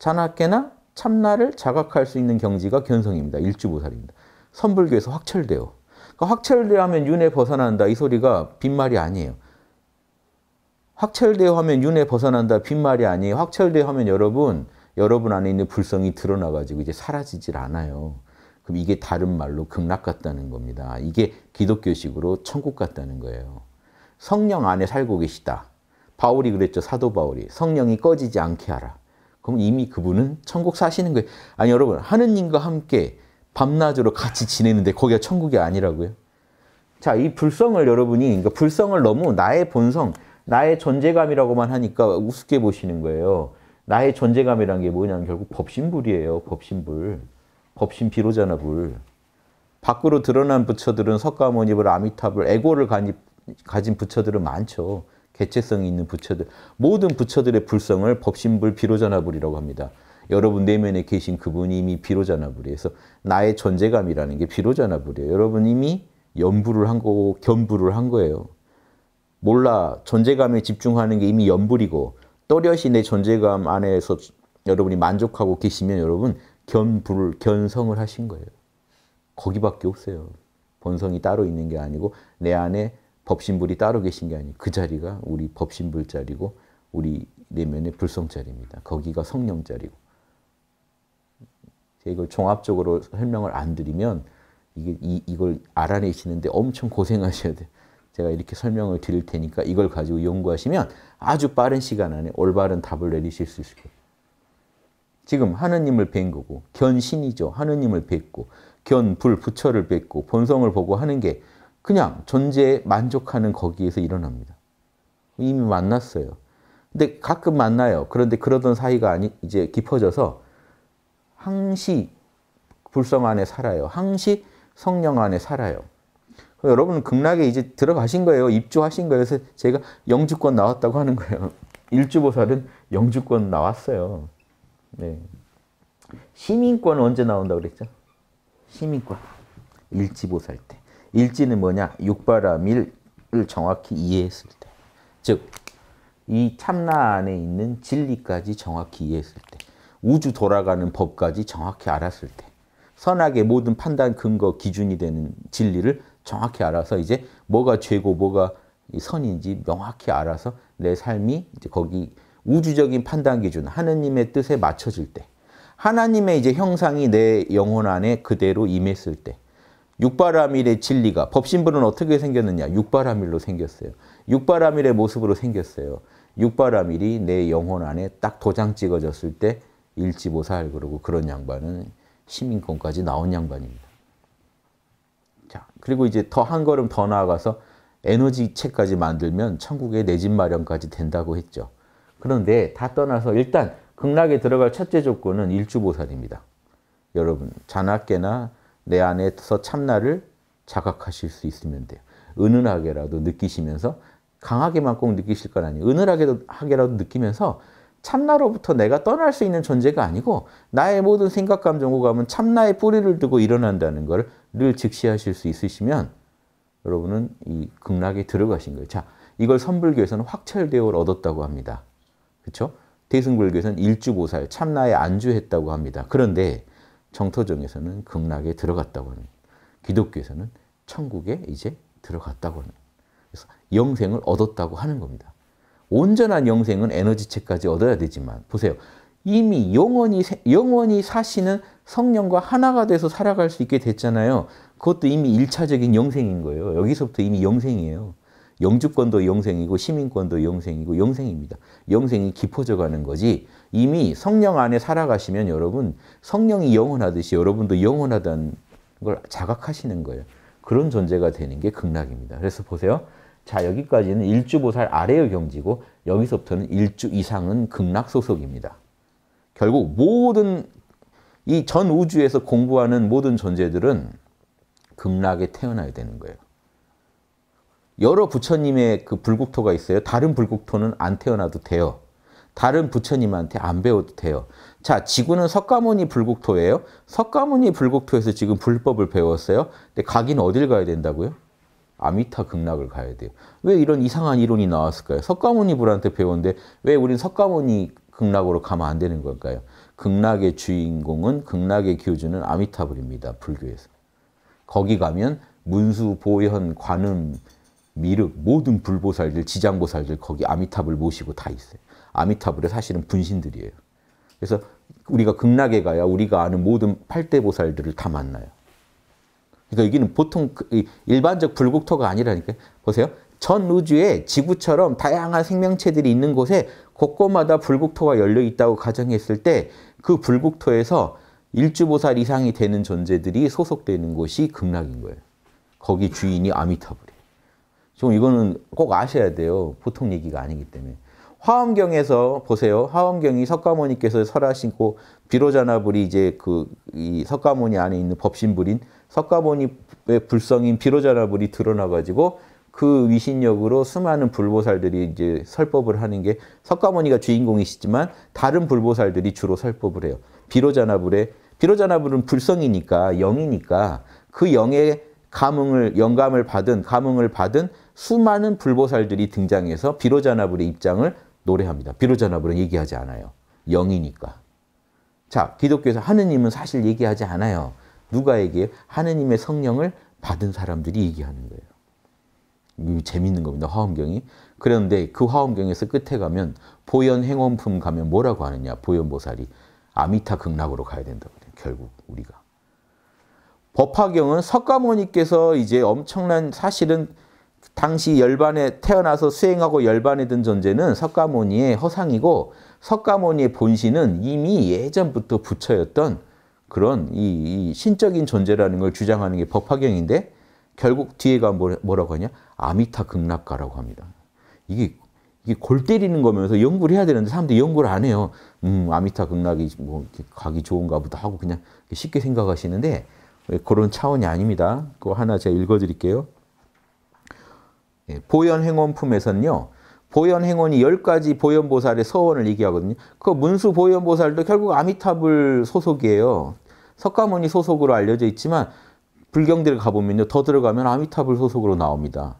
자나깨나 참나를 자각할 수 있는 경지가 견성입니다. 일주보살입니다. 선불교에서 확철돼요. 그러니까 확철대하면 윤회 벗어난다. 이 소리가 빈말이 아니에요. 확철대하면 윤회 벗어난다. 빈말이 아니에요. 확철대하면 여러분, 여러분 안에 있는 불성이 드러나가지고 이제 사라지질 않아요. 그럼 이게 다른 말로 극락 같다는 겁니다. 이게 기독교식으로 천국 같다는 거예요. 성령 안에 살고 계시다. 바울이 그랬죠. 사도 바울이. 성령이 꺼지지 않게 하라. 그럼 이미 그분은 천국 사시는 거예요. 아니 여러분 하느님과 함께 밤낮으로 같이 지내는데 거기가 천국이 아니라고요. 자, 이 불성을 여러분이 그러니까 불성을 너무 나의 본성, 나의 존재감이라고만 하니까 우습게 보시는 거예요. 나의 존재감이란 게 뭐냐면 결국 법신불이에요. 법신불. 법신비로잖아, 불. 밖으로 드러난 부처들은 석가모니불, 아미타불, 에고를 가진 부처들은 많죠. 개체성이 있는 부처들. 모든 부처들의 불성을 법신불, 비로전화불이라고 합니다. 여러분 내면에 네 계신 그분이 이미 비로자나불이에서 나의 존재감이라는 게 비로자나불이에요. 여러분 이미 연부를 한 거고 견부를 한 거예요. 몰라 존재감에 집중하는 게 이미 연불이고 또렷이 내 존재감 안에서 여러분이 만족하고 계시면 여러분 견불 견성을 하신 거예요. 거기밖에 없어요. 본성이 따로 있는 게 아니고 내 안에 법신불이 따로 계신 게 아니고 그 자리가 우리 법신불 자리고 우리 내면의 네 불성 자리입니다. 거기가 성령 자리고 이걸 종합적으로 설명을 안 드리면 이게 이, 이걸 알아내시는데 엄청 고생하셔야 돼요. 제가 이렇게 설명을 드릴 테니까 이걸 가지고 연구하시면 아주 빠른 시간 안에 올바른 답을 내리실 수 있을 거예요. 지금 하느님을 뵌 거고 견신이죠. 하느님을 뵙고 견불 부처를 뵙고 본성을 보고 하는 게 그냥 존재에 만족하는 거기에서 일어납니다. 이미 만났어요. 근데 가끔 만나요. 그런데 그러던 사이가 아니 이제 깊어져서 항시 불성 안에 살아요. 항시 성령 안에 살아요. 여러분 극락에 이제 들어가신 거예요. 입주하신 거예요. 그래서 제가 영주권 나왔다고 하는 거예요. 일주보살은 영주권 나왔어요. 네. 시민권 언제 나온다 그랬죠? 시민권. 일지보살 때. 일지는 뭐냐? 육바라밀을 정확히 이해했을 때. 즉, 이 참나 안에 있는 진리까지 정확히 이해했을 때. 우주 돌아가는 법까지 정확히 알았을 때 선악의 모든 판단 근거 기준이 되는 진리를 정확히 알아서 이제 뭐가 죄고 뭐가 선인지 명확히 알아서 내 삶이 이제 거기 우주적인 판단 기준 하느님의 뜻에 맞춰질 때 하나님의 이제 형상이 내 영혼 안에 그대로 임했을 때 육바라밀의 진리가 법신부는 어떻게 생겼느냐? 육바라밀로 생겼어요. 육바라밀의 모습으로 생겼어요. 육바라밀이 내 영혼 안에 딱 도장 찍어졌을 때 일지보살 그러고 그런 양반은 시민권까지 나온 양반입니다. 자, 그리고 이제 더 한 걸음 더 나아가서 에너지체까지 만들면 천국의 내집 마련까지 된다고 했죠. 그런데 다 떠나서 일단 극락에 들어갈 첫째 조건은 일주보살입니다. 여러분 자나깨나 내 안에서 참나를 자각하실 수 있으면 돼요. 은은하게라도 느끼시면서 강하게만 꼭 느끼실 건 아니에요. 은은 하게라도 느끼면서 참나로부터 내가 떠날 수 있는 존재가 아니고 나의 모든 생각, 감정, 오감은 참나의 뿌리를 두고 일어난다는 걸늘 직시하실 수 있으시면 여러분은 이 극락에 들어가신 거예요. 자, 이걸 선불교에서는 확철대오를 얻었다고 합니다. 그렇죠? 대승불교에서는 일주보살, 참나에 안주했다고 합니다. 그런데 정토정에서는 극락에 들어갔다고 합니다. 기독교에서는 천국에 이제 들어갔다고 하는 그래서 영생을 얻었다고 하는 겁니다. 온전한 영생은 에너지체까지 얻어야 되지만 보세요. 이미 영원히 영원히 사시는 성령과 하나가 돼서 살아갈 수 있게 됐잖아요. 그것도 이미 일차적인 영생인 거예요. 여기서부터 이미 영생이에요. 영주권도 영생이고 시민권도 영생이고 영생입니다. 영생이 깊어져 가는 거지. 이미 성령 안에 살아가시면 여러분 성령이 영원하듯이 여러분도 영원하다는 걸 자각하시는 거예요. 그런 존재가 되는 게 극락입니다. 그래서 보세요. 자 여기까지는 일주보살 아래의 경지고 여기서부터는 일주 이상은 극락 소속입니다. 결국 모든 이 전 우주에서 공부하는 모든 존재들은 극락에 태어나야 되는 거예요. 여러 부처님의 그 불국토가 있어요. 다른 불국토는 안 태어나도 돼요. 다른 부처님한테 안 배워도 돼요. 자, 지구는 석가모니 불국토예요. 석가모니 불국토에서 지금 불법을 배웠어요. 근데 가긴 어딜 가야 된다고요? 아미타 극락을 가야 돼요. 왜 이런 이상한 이론이 나왔을까요? 석가모니 불한테 배웠는데 왜 우린 석가모니 극락으로 가면 안 되는 걸까요? 극락의 주인공은 극락의 교주는 아미타불입니다. 불교에서. 거기 가면 문수, 보현, 관음, 미륵 모든 불보살들, 지장보살들 거기 아미타불 모시고 다 있어요. 아미타불의 사실은 분신들이에요. 그래서 우리가 극락에 가야 우리가 아는 모든 팔대보살들을 다 만나요. 그러니까 여기는 보통 그 일반적 불국토가 아니라니까 보세요. 전 우주에 지구처럼 다양한 생명체들이 있는 곳에 곳곳마다 불국토가 열려 있다고 가정했을 때 그 불국토에서 일주보살 이상이 되는 존재들이 소속되는 곳이 극락인 거예요. 거기 주인이 아미타불이에요. 좀 이거는 꼭 아셔야 돼요. 보통 얘기가 아니기 때문에. 화엄경에서 보세요. 화엄경이 석가모니께서 설하신고 비로자나불이 이제 그이 석가모니 안에 있는 법신불인 석가모니의 불성인 비로자나불이 드러나가지고 그 위신력으로 수많은 불보살들이 이제 설법을 하는 게 석가모니가 주인공이시지만 다른 불보살들이 주로 설법을 해요. 비로자나불에 비로자나불은 불성이니까 영이니까 그 영의 감흥을 영감을 받은 감흥을 받은 수많은 불보살들이 등장해서 비로자나불의 입장을 노래합니다. 비로자나불은 얘기하지 않아요. 영이니까. 자, 기독교에서 하느님은 사실 얘기하지 않아요. 누가 얘기해요? 하느님의 성령을 받은 사람들이 얘기하는 거예요. 재밌는 겁니다. 화엄경이. 그런데 그 화엄경에서 끝에 가면 보현 행원품 가면 뭐라고 하느냐. 보현보살이 아미타 극락으로 가야 된다고 그래요. 결국 우리가. 법화경은 석가모니께서 이제 엄청난 사실은 당시 열반에 태어나서 수행하고 열반에 든 존재는 석가모니의 허상이고 석가모니의 본신은 이미 예전부터 부처였던 그런 이, 이 신적인 존재라는 걸 주장하는 게 법화경인데 결국 뒤에가 뭐, 뭐라고 하냐? 아미타 극락가라고 합니다. 이게 이게 골 때리는 거면서 연구를 해야 되는데 사람들이 연구를 안 해요. 음, 아미타 극락이 뭐 가기 좋은가 보다 하고 그냥 쉽게 생각하시는데 그런 차원이 아닙니다. 그거 하나 제가 읽어 드릴게요. 예, 보현 행원품에서는요. 보현 행원이 1가지 보현 보살의 서원을 얘기하거든요. 그 문수 보현 보살도 결국 아미타불 소속이에요. 석가모니 소속으로 알려져 있지만 불경대를 가보면요. 더 들어가면 아미타불 소속으로 나옵니다.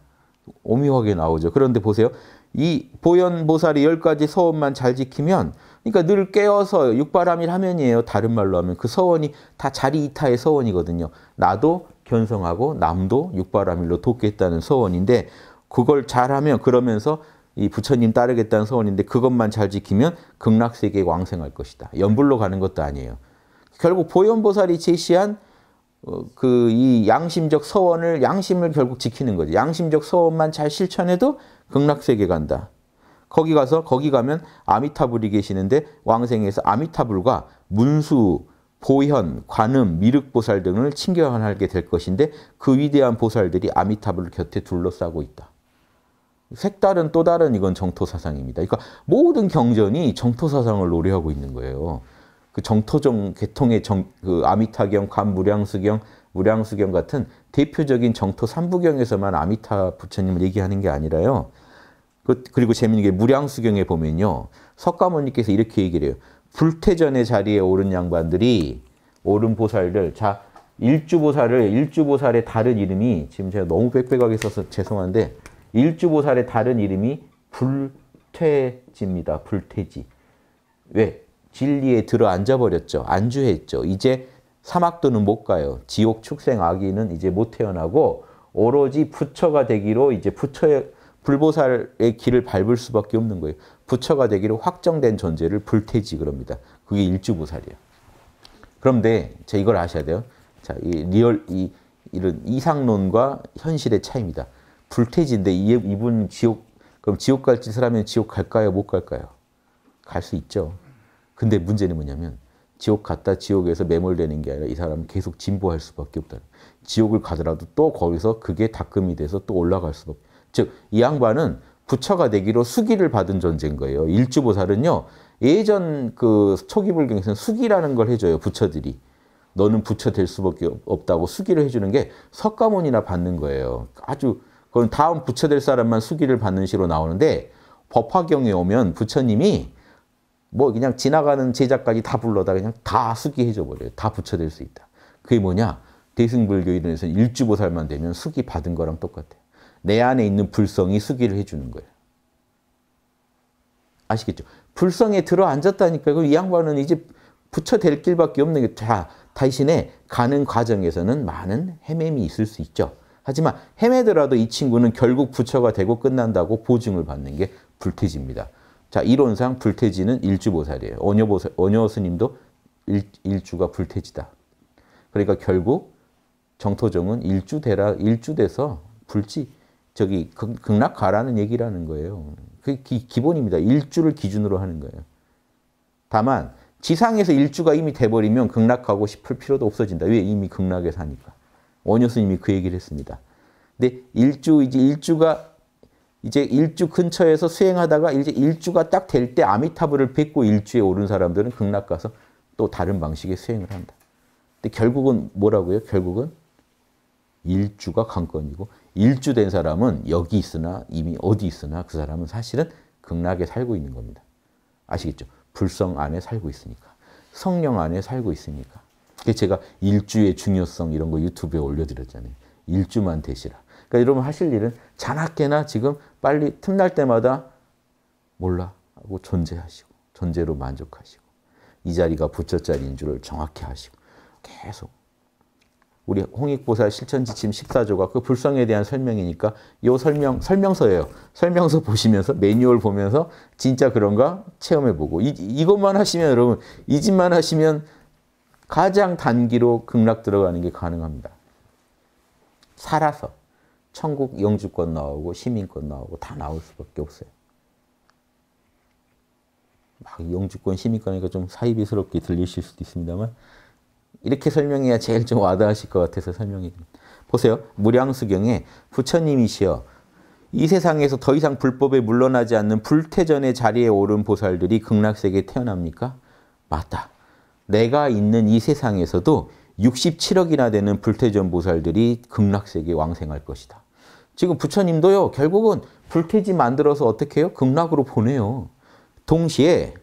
오묘하게 나오죠. 그런데 보세요. 이 보현보살이 열 가지 서원만 잘 지키면 그러니까 늘 깨어서 육바람일 하면이에요. 다른 말로 하면 그 서원이 다 자리 이타의 서원이거든요. 나도 견성하고 남도 육바람일로 돕겠다는 서원인데 그걸 잘하면 그러면서 이 부처님 따르겠다는 서원인데 그것만 잘 지키면 극락세계에 왕생할 것이다. 연불로 가는 것도 아니에요. 결국 보현보살이 제시한 어, 그이 양심적 서원을 양심을 결국 지키는 거죠 양심적 서원만 잘 실천해도 극락세계 간다. 거기 가서 거기 가면 아미타불이 계시는데 왕생에서 아미타불과 문수, 보현, 관음, 미륵보살 등을 친견하게 될 것인데 그 위대한 보살들이 아미타불 곁에 둘러싸고 있다. 색다른 또 다른 이건 정토사상입니다. 그러니까 모든 경전이 정토사상을 노래하고 있는 거예요. 그 정토종 계통의 정, 그 아미타경, 간무량수경 무량수경 같은 대표적인 정토 삼부경에서만 아미타 부처님을 얘기하는 게 아니라요. 그, 그리고 재미있는 게 무량수경에 보면요. 석가모니께서 이렇게 얘기를 해요. 불태전의 자리에 오른 양반들이 오른 보살들 자 일주보살을 일주보살의 다른 이름이 지금 제가 너무 빽빽하게 써서 죄송한데 일주보살의 다른 이름이 불퇴지입니다. 불퇴지. 왜? 진리에 들어 앉아 버렸죠. 안주했죠. 이제 사막도는 못 가요. 지옥 축생 아기는 이제 못 태어나고 오로지 부처가 되기로 이제 부처의 불보살의 길을 밟을 수밖에 없는 거예요. 부처가 되기로 확정된 존재를 불태지 그럽니다. 그게 일주보살이에요. 그런데 제 이걸 아셔야 돼요. 자, 이 리얼 이 이런 이상론과 현실의 차이입니다. 불태지인데 이, 이분 지옥 그럼 지옥 갈 짓을 하면 지옥 갈까요? 못 갈까요? 갈 수 있죠. 근데 문제는 뭐냐면 지옥 갔다 지옥에서 매몰되는 게 아니라 이 사람은 계속 진보할 수밖에 없다. 지옥을 가더라도 또 거기서 그게 닦음이 돼서 또 올라갈 수없에 즉, 이 양반은 부처가 되기로 수기를 받은 존재인 거예요. 일주보살은요, 예전 그 초기불경에서는 수기라는 걸 해줘요, 부처들이. 너는 부처 될 수밖에 없다고 수기를 해주는 게 석가모니나 받는 거예요. 아주, 그건 다음 부처 될 사람만 수기를 받는 식으로 나오는데, 법화경에 오면 부처님이 뭐 그냥 지나가는 제자까지 다 불러다 그냥 다 숙기해줘 버려요. 다 부처될 수 있다. 그게 뭐냐? 대승불교 이론에서는 일주보살만 되면 숙이 받은 거랑 똑같아요. 내 안에 있는 불성이 숙기를 해주는 거예요. 아시겠죠? 불성에 들어앉았다니까요. 그럼 이 양반은 이제 부처될 길밖에 없는 게 자, 대신에 가는 과정에서는 많은 헤매미 있을 수 있죠. 하지만 헤매더라도 이 친구는 결국 부처가 되고 끝난다고 보증을 받는 게 불태지입니다. 자, 이론상 불태지는 일주보살이에요. 어녀보살, 어녀스님도 일, 주가 불태지다. 그러니까 결국 정토정은 일주대라, 일주돼서 불지, 저기 극락가라는 얘기라는 거예요. 그 기본입니다. 일주를 기준으로 하는 거예요. 다만 지상에서 일주가 이미 돼버리면 극락하고 싶을 필요도 없어진다. 왜? 이미 극락에 사니까. 원효스님이 그 얘기를 했습니다. 근데 일주, 이제 일주가 이제 일주 근처에서 수행하다가 이제 일주가 딱 될 때 아미타불을 뵙고 일주에 오른 사람들은 극락 가서 또 다른 방식의 수행을 한다. 근데 결국은 뭐라고요? 결국은 일주가 관건이고 일주 된 사람은 여기 있으나 이미 어디 있으나 그 사람은 사실은 극락에 살고 있는 겁니다. 아시겠죠? 불성 안에 살고 있으니까. 성령 안에 살고 있으니까. 제가 일주의 중요성 이런 거 유튜브에 올려드렸잖아요. 일주만 되시라. 그러니까 여러분 하실 일은 자나깨나 지금 빨리 틈날 때마다 몰라 하고 존재하시고 존재로 만족하시고 이 자리가 부처 자리인 줄을 정확히 하시고 계속 우리 홍익보살 실천지침 14조가 그 불성에 대한 설명이니까 이 설명, 설명서예요. 설명서 보시면서 매뉴얼 보면서 진짜 그런가 체험해보고 이, 이것만 하시면 여러분 이 집만 하시면 가장 단기로 극락 들어가는 게 가능합니다. 살아서. 천국 영주권 나오고 시민권 나오고 다 나올 수밖에 없어요. 막 영주권 시민권이니까 좀 사이비스럽게 들리실 수도 있습니다만 이렇게 설명해야 제일 좀 와닿으실 것 같아서 설명해 드립니다. 보세요. 무량수경에 부처님이시여 이 세상에서 더 이상 불법에 물러나지 않는 불태전의 자리에 오른 보살들이 극락세계 태어납니까? 맞다. 내가 있는 이 세상에서도 67억이나 되는 불태전 보살들이 극락세계 왕생할 것이다. 지금 부처님도요. 결국은 불태지 만들어서 어떻게 해요? 극락으로 보내요. 동시에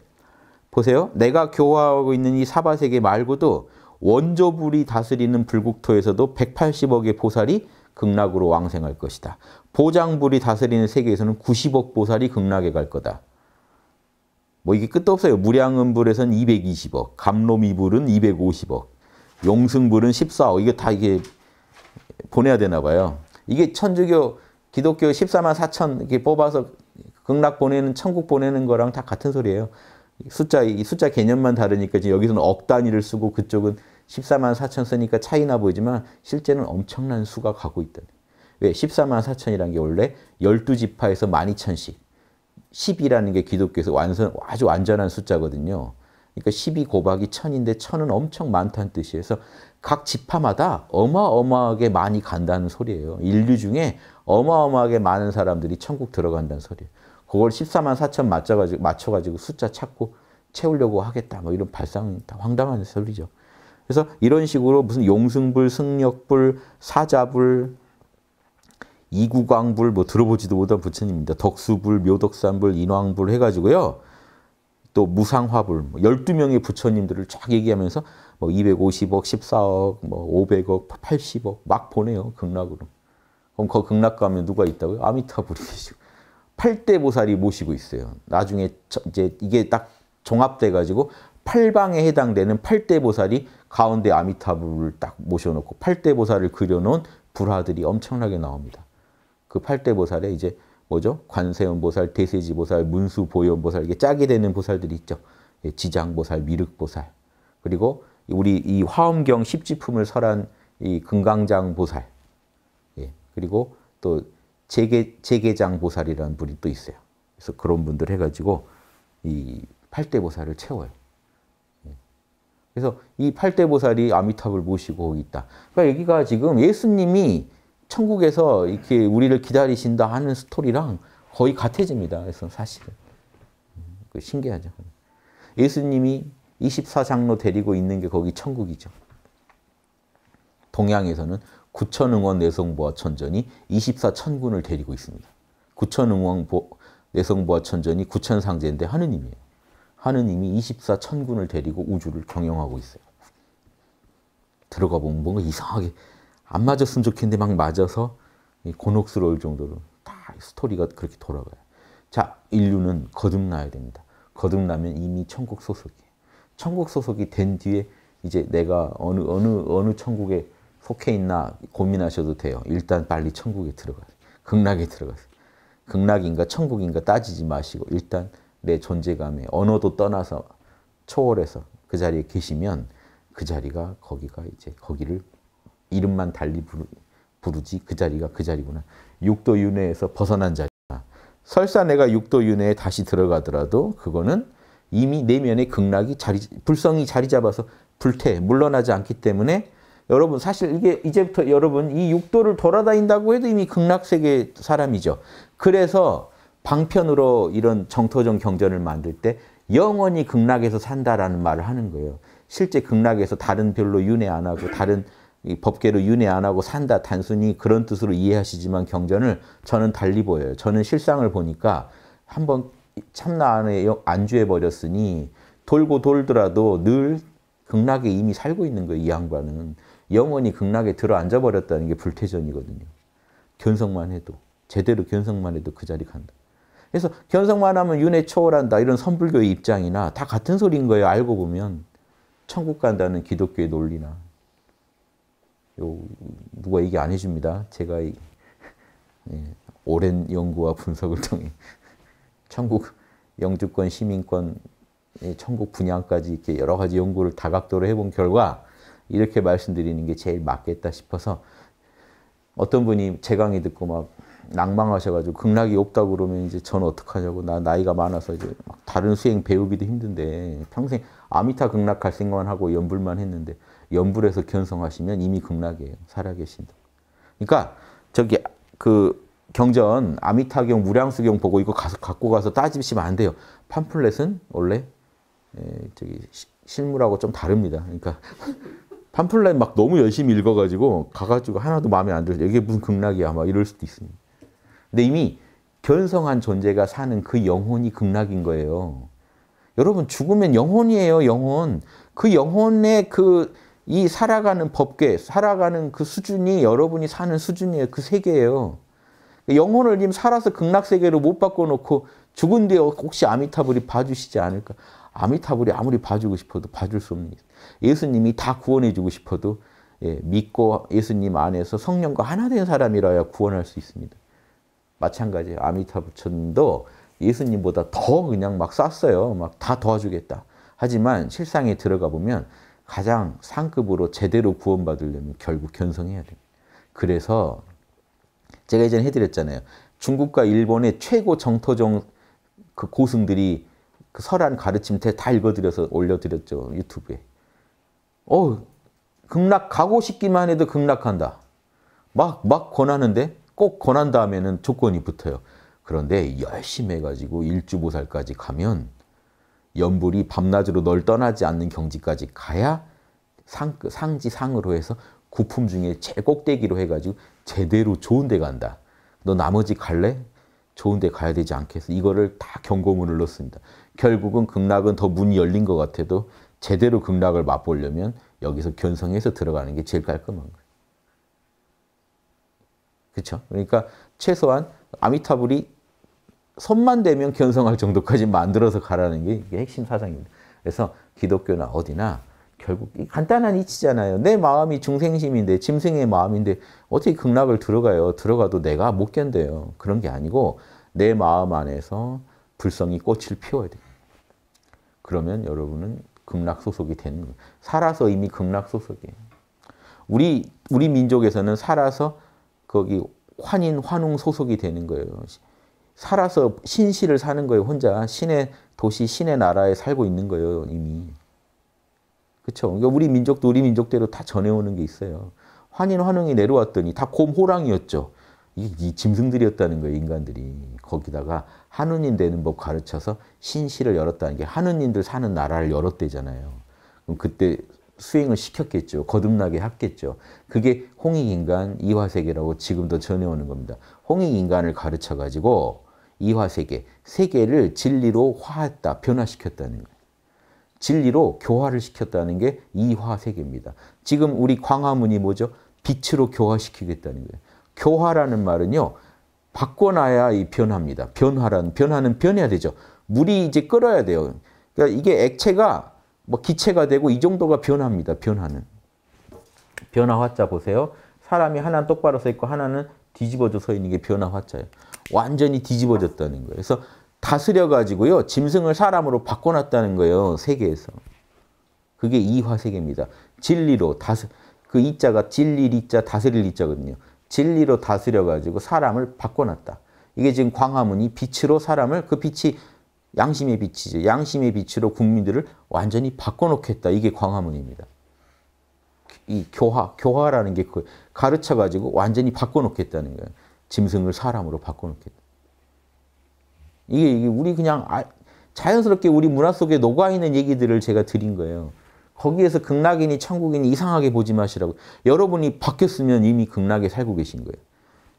보세요. 내가 교화하고 있는 이 사바세계 말고도 원조불이 다스리는 불국토에서도 180억의 보살이 극락으로 왕생할 것이다. 보장불이 다스리는 세계에서는 90억 보살이 극락에 갈 거다. 뭐 이게 끝도 없어요. 무량음불에선 220억, 감로미불은 250억, 용승불은 14억. 이게 다 이게 보내야 되나 봐요. 이게 천주교 기독교 14만 4천 이렇게 뽑아서 극락 보내는 천국 보내는 거랑 다 같은 소리예요. 숫자 이 숫자 개념만 다르니까 지금 여기서는 억 단위를 쓰고 그쪽은 14만 4천 쓰니까 차이나 보이지만 실제는 엄청난 수가 가고 있다. 왜? 14만 4천이라게 원래 12지파에서 12,000씩 10이라는 게 기독교에서 완전 아주 완전한 숫자거든요. 그러니까 12 곱하기 1000인데 1000은 엄청 많다는 뜻이에요. 그래서 각 지파마다 어마어마하게 많이 간다는 소리예요. 인류 중에 어마어마하게 많은 사람들이 천국 들어간다는 소리예요. 그걸 14만 4천 맞춰가지고, 맞춰가지고 숫자 찾고 채우려고 하겠다. 뭐 이런 발상, 다 황당한 소리죠. 그래서 이런 식으로 무슨 용승불, 승력불, 사자불, 이구광불 뭐 들어보지도 못한 부처님입니다. 덕수불, 묘덕산불, 인왕불 해가지고요. 또 무상화불, 12명의 뭐 부처님들을 쫙 얘기하면서 뭐 250억, 14억, 뭐 500억, 80억 막 보내요, 극락으로. 그럼 그 극락 가면 누가 있다고요? 아미타불이 계시고. 8대 보살이 모시고 있어요. 나중에 이제 이게 딱 종합돼가지고 팔방에 해당되는 8대 보살이 가운데 아미타불을 딱 모셔놓고 8대 보살을 그려놓은 불화들이 엄청나게 나옵니다. 그 8대 보살에 이제 뭐죠? 관세음보살, 대세지보살, 문수보현보살 이게 짝이 되는 보살들이 있죠. 예, 지장보살, 미륵보살 그리고 우리 이 화엄경 십지품을 설한 이 금강장 보살 예, 그리고 또 재계, 재계장 보살이라는 분이 또 있어요. 그래서 그런 분들 해가지고 이 팔대보살을 채워요. 예. 그래서 이 팔대보살이 아미탑을 모시고 있다. 그러니까 여기가 지금 예수님이 천국에서 이렇게 우리를 기다리신다 하는 스토리랑 거의 같아집니다. 그래서 사실은. 그 신기하죠. 예수님이 24장로 데리고 있는 게 거기 천국이죠. 동양에서는 9천응원 내성보아 천전이 24천군을 데리고 있습니다. 9천응원 내성보아 천전이 9천상제인데 하느님이에요. 하느님이 24천군을 데리고 우주를 경영하고 있어요. 들어가 보면 뭔가 이상하게 안 맞았으면 좋겠는데 막 맞아서 곤혹스러울 정도로 다 스토리가 그렇게 돌아가요. 자, 인류는 거듭나야 됩니다. 거듭나면 이미 천국 소속이. 천국 소속이 된 뒤에 이제 내가 어느 어느 어느 천국에 속해 있나 고민하셔도 돼요. 일단 빨리 천국에 들어가세요. 극락에 들어가세요. 극락인가 천국인가 따지지 마시고 일단 내 존재감에 언어도 떠나서 초월해서 그 자리에 계시면 그 자리가 거기가 이제 거기를 이름만 달리 부르지 그 자리가 그 자리구나. 육도 윤회에서 벗어난 자리다. 설사 내가 육도 윤회에 다시 들어가더라도 그거는 이미 내면의 극락이 자리 불성이 자리 잡아서 불태 물러나지 않기 때문에 여러분 사실 이게 이제부터 여러분 이 육도를 돌아다닌다고 해도 이미 극락 세계 사람이죠. 그래서 방편으로 이런 정토정 경전을 만들 때 영원히 극락에서 산다라는 말을 하는 거예요. 실제 극락에서 다른 별로 윤회 안 하고 다른 법계로 윤회 안 하고 산다 단순히 그런 뜻으로 이해하시지만 경전을 저는 달리 보여요. 저는 실상을 보니까 한번 참나 안에 안주해 버렸으니 돌고 돌더라도 늘 극락에 이미 살고 있는 거예요. 이 양반은 영원히 극락에 들어앉아 버렸다는 게 불태전이거든요. 견성만 해도 제대로 견성만 해도 그 자리 간다. 그래서 견성만 하면 윤회 초월한다 이런 선불교의 입장이나 다 같은 소리인 거예요. 알고 보면 천국 간다는 기독교의 논리나 누가 얘기 안 해줍니다. 제가 이, 예, 오랜 연구와 분석을 통해 천국 영주권, 시민권, 예, 천국 분야까지 이렇게 여러 가지 연구를 다각도로 해본 결과 이렇게 말씀드리는 게 제일 맞겠다 싶어서 어떤 분이 제 강의 듣고 막 낭망하셔가지고 극락이 없다 그러면 이제 전 어떡하냐고 나 나이가 많아서 이제 막 다른 수행 배우기도 힘든데 평생 아미타 극락할 생각만 하고 연불만 했는데 연불에서 견성하시면 이미 극락이에요. 살아계신다. 그러니까 저기 그 경전 아미타경 무량수경 보고 이거 가서 갖고 가서 따지시면 안 돼요. 팜플렛은 원래 저기 실물하고 좀 다릅니다. 그러니까 팜플렛 막 너무 열심히 읽어가지고 가가지고 하나도 마음에 안 들어. 이게 무슨 극락이야? 막 이럴 수도 있습니다. 근데 이미 견성한 존재가 사는 그 영혼이 극락인 거예요. 여러분 죽으면 영혼이에요. 영혼. 그 영혼의 그이 살아가는 법계, 살아가는 그 수준이 여러분이 사는 수준이에요. 그 세계예요. 영혼을 님 살아서 극락세계로 못 바꿔놓고 죽은 뒤에 혹시 아미타불이 봐주시지 않을까? 아미타불이 아무리 봐주고 싶어도 봐줄 수 없는 예수님이 다 구원해주고 싶어도 예, 믿고 예수님 안에서 성령과 하나 된 사람이라야 구원할 수 있습니다. 마찬가지예요. 아미타불처도 예수님보다 더 그냥 막 쌌어요. 막 다 도와주겠다. 하지만 실상에 들어가 보면 가장 상급으로 제대로 구원받으려면 결국 견성해야 됩니다. 그래서 제가 예전에 해드렸잖아요. 중국과 일본의 최고 정토종 그 고승들이 그 설한 가르침 다 읽어드려서 올려드렸죠. 유튜브에. 어, 극락 가고 싶기만 해도 극락한다. 막, 막 권하는데 꼭 권한 다음에는 조건이 붙어요. 그런데 열심히 해가지고 일주보살까지 가면 연불이 밤낮으로 널 떠나지 않는 경지까지 가야 상, 상지 상으로 해서 구품 중에 제일 꼭대기로 해가지고 제대로 좋은 데 간다. 너 나머지 갈래? 좋은 데 가야 되지 않겠어? 이거를 다 경고문을 넣습니다. 결국은 극락은 더 문이 열린 것 같아도 제대로 극락을 맛보려면 여기서 견성해서 들어가는 게 제일 깔끔한 거예요. 그렇죠? 그러니까 최소한 아미타불이 손만 대면 견성할 정도까지 만들어서 가라는 게 핵심 사상입니다. 그래서 기독교나 어디나 결국 간단한 이치잖아요. 내 마음이 중생심인데 짐승의 마음인데 어떻게 극락을 들어가요? 들어가도 내가 못 견뎌요. 그런 게 아니고 내 마음 안에서 불성이 꽃을 피워야 돼요. 그러면 여러분은 극락 소속이 되는 거예요. 살아서 이미 극락 소속이에요. 우리 우리 민족에서는 살아서 거기 환인 환웅 소속이 되는 거예요. 살아서 신실을 사는 거예요. 혼자 신의 도시, 신의 나라에 살고 있는 거예요. 이미. 그렇죠? 그러니까 우리 민족도 우리 민족대로 다 전해오는 게 있어요. 환인, 환웅이 내려왔더니 다 곰, 호랑이였죠. 이, 이 짐승들이었다는 거예요. 인간들이. 거기다가 한우님 되는 법 가르쳐서 신시를 열었다는 게 한우님들 사는 나라를 열었대잖아요. 그럼 그때 수행을 시켰겠죠. 거듭나게 했겠죠. 그게 홍익인간 이화세계라고 지금도 전해오는 겁니다. 홍익인간을 가르쳐가지고 이화 세계, 세계를 진리로 화했다, 변화시켰다는 거예요. 진리로 교화를 시켰다는 게 이화 세계입니다. 지금 우리 광화문이 뭐죠? 빛으로 교화시키겠다는 거예요. 교화라는 말은요. 바꿔놔야 이 변화입니다. 변화란 변화는 변해야 되죠. 물이 이제 끓어야 돼요. 그러니까 이게 액체가 뭐 기체가 되고 이 정도가 변화입니다. 변화는. 변화 화자 보세요. 사람이 하나는 똑바로 서 있고 하나는 뒤집어져 서 있는 게 변화 화자예요. 완전히 뒤집어졌다는 거예요. 그래서 다스려가지고요. 짐승을 사람으로 바꿔놨다는 거예요. 세계에서. 그게 이화세계입니다. 진리로 다스, 그 이자가 진릴 이자, 다스릴 이자거든요. 진리로 다스려가지고 사람을 바꿔놨다. 이게 지금 광화문이 빛으로 사람을 그 빛이 양심의 빛이죠. 양심의 빛으로 국민들을 완전히 바꿔놓겠다. 이게 광화문입니다. 이 교화, 교화라는 게 그 가르쳐가지고 완전히 바꿔놓겠다는 거예요. 짐승을 사람으로 바꿔놓겠다. 이게, 이게 우리 그냥 아, 자연스럽게 우리 문화 속에 녹아있는 얘기들을 제가 드린 거예요. 거기에서 극락이니 천국이니 이상하게 보지 마시라고. 여러분이 바뀌었으면 이미 극락에 살고 계신 거예요.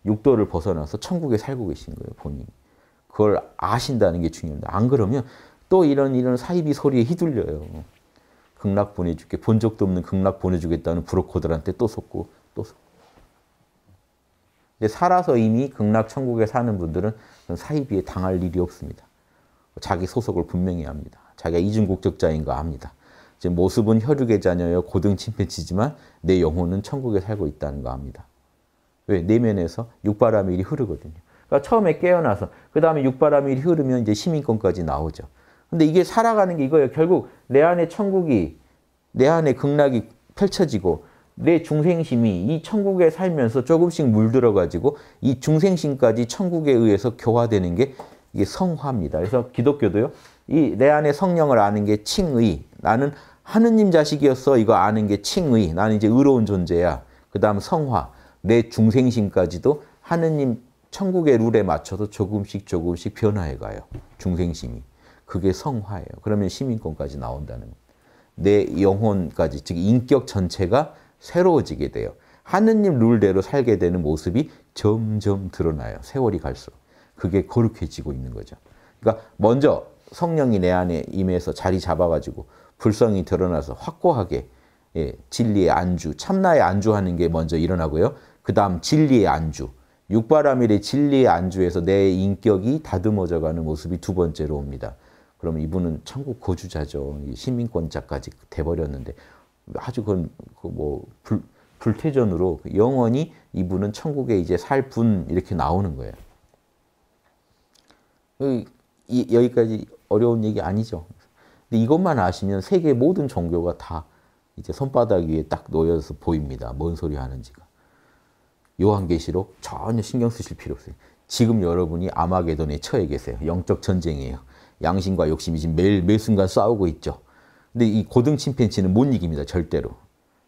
육도를 벗어나서 천국에 살고 계신 거예요, 본인이. 그걸 아신다는 게 중요합니다. 안 그러면 또 이런 이런 사이비 소리에 휘둘려요. 극락 보내줄게. 본 적도 없는 극락 보내주겠다는 브로커들한테 또 속고 또 속고. 살아서 이미 극락 천국에 사는 분들은 사이비에 당할 일이 없습니다. 자기 소속을 분명히 합니다. 자기가 이중국적자인 가합니다제 모습은 혈육의 자녀여 고등 침팬지지만 내 영혼은 천국에 살고 있다는 거합니다 왜? 내면에서 육바람이 일이 흐르거든요. 그러니까 처음에 깨어나서 그 다음에 육바람이 일이 흐르면 이제 시민권까지 나오죠. 근데 이게 살아가는 게 이거예요. 결국 내 안에 천국이 내 안에 극락이 펼쳐지고 내 중생심이 이 천국에 살면서 조금씩 물들어가지고 이 중생심까지 천국에 의해서 교화되는 게 이게 성화입니다. 그래서 기독교도요. 이 내 안에 성령을 아는 게 칭의. 나는 하느님 자식이었어. 이거 아는 게 칭의. 나는 이제 의로운 존재야. 그 다음 성화. 내 중생심까지도 하느님 천국의 룰에 맞춰서 조금씩 조금씩 변화해 가요. 중생심이. 그게 성화예요. 그러면 시민권까지 나온다는 거예요. 내 영혼까지, 즉 인격 전체가 새로워지게 돼요. 하느님 룰대로 살게 되는 모습이 점점 드러나요. 세월이 갈수록. 그게 거룩해지고 있는 거죠. 그러니까 먼저 성령이 내 안에 임해서 자리 잡아가지고 불성이 드러나서 확고하게 예, 진리의 안주, 참나의 안주하는 게 먼저 일어나고요. 그 다음 진리의 안주, 육바라밀의 진리의 안주에서 내 인격이 다듬어져 가는 모습이 두 번째로 옵니다. 그럼 이분은 천국 거주자죠. 시민권자까지 돼버렸는데 아주 그건 그뭐 불태전으로 그 영원히 이분은 천국에 이제 살 분 이렇게 나오는 거예요. 이, 여기까지 어려운 얘기 아니죠. 근데 이것만 아시면 세계 모든 종교가 다 이제 손바닥 위에 딱 놓여서 보입니다. 뭔 소리 하는지가. 요한계시록 전혀 신경 쓰실 필요 없어요. 지금 여러분이 아마게돈에 처해 계세요. 영적 전쟁이에요. 양심과 욕심이 지금 매일 매 순간 싸우고 있죠. 근데 이 고등 침팬치는 못 이깁니다. 절대로.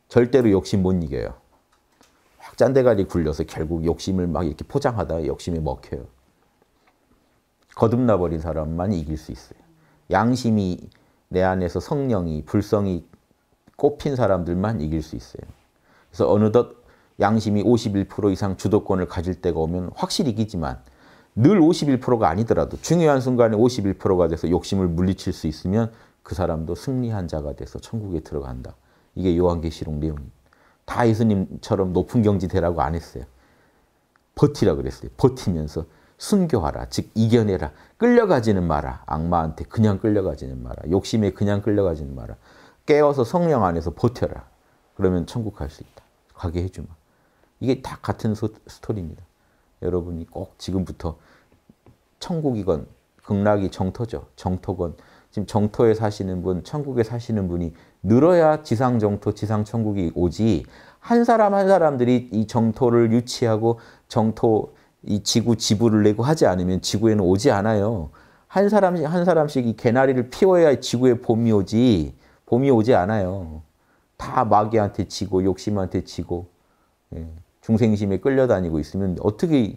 절대로 욕심 못 이겨요. 확짠데가리 굴려서 결국 욕심을 막 이렇게 포장하다 가 욕심이 먹혀요. 거듭나버린 사람만 이길 수 있어요. 양심이 내 안에서 성령이, 불성이 꼽힌 사람들만 이길 수 있어요. 그래서 어느덧 양심이 51% 이상 주도권을 가질 때가 오면 확실히 이기지만 늘 51%가 아니더라도 중요한 순간에 51%가 돼서 욕심을 물리칠 수 있으면 그 사람도 승리한 자가 돼서 천국에 들어간다. 이게 요한계시록 내용입니다. 다 예수님처럼 높은 경지 되라고 안 했어요. 버티라 그랬어요. 버티면서 순교하라. 즉 이겨내라. 끌려가지는 마라. 악마한테 그냥 끌려가지는 마라. 욕심에 그냥 끌려가지는 마라. 깨워서 성령 안에서 버텨라. 그러면 천국 갈 수 있다. 가게 해주마. 이게 다 같은 소, 스토리입니다. 여러분이 꼭 지금부터 천국이건 극락이 정터죠. 정토건 지금 정토에 사시는 분, 천국에 사시는 분이 늘어야 지상 정토, 지상 천국이 오지 한 사람 한 사람들이 이 정토를 유치하고 정토 이 지구 지부를 내고 하지 않으면 지구에는 오지 않아요. 한 사람씩 한 사람씩 이 개나리를 피워야 지구에 봄이 오지 봄이 오지 않아요. 다 마귀한테 지고 욕심한테 지고 예, 중생심에 끌려다니고 있으면 어떻게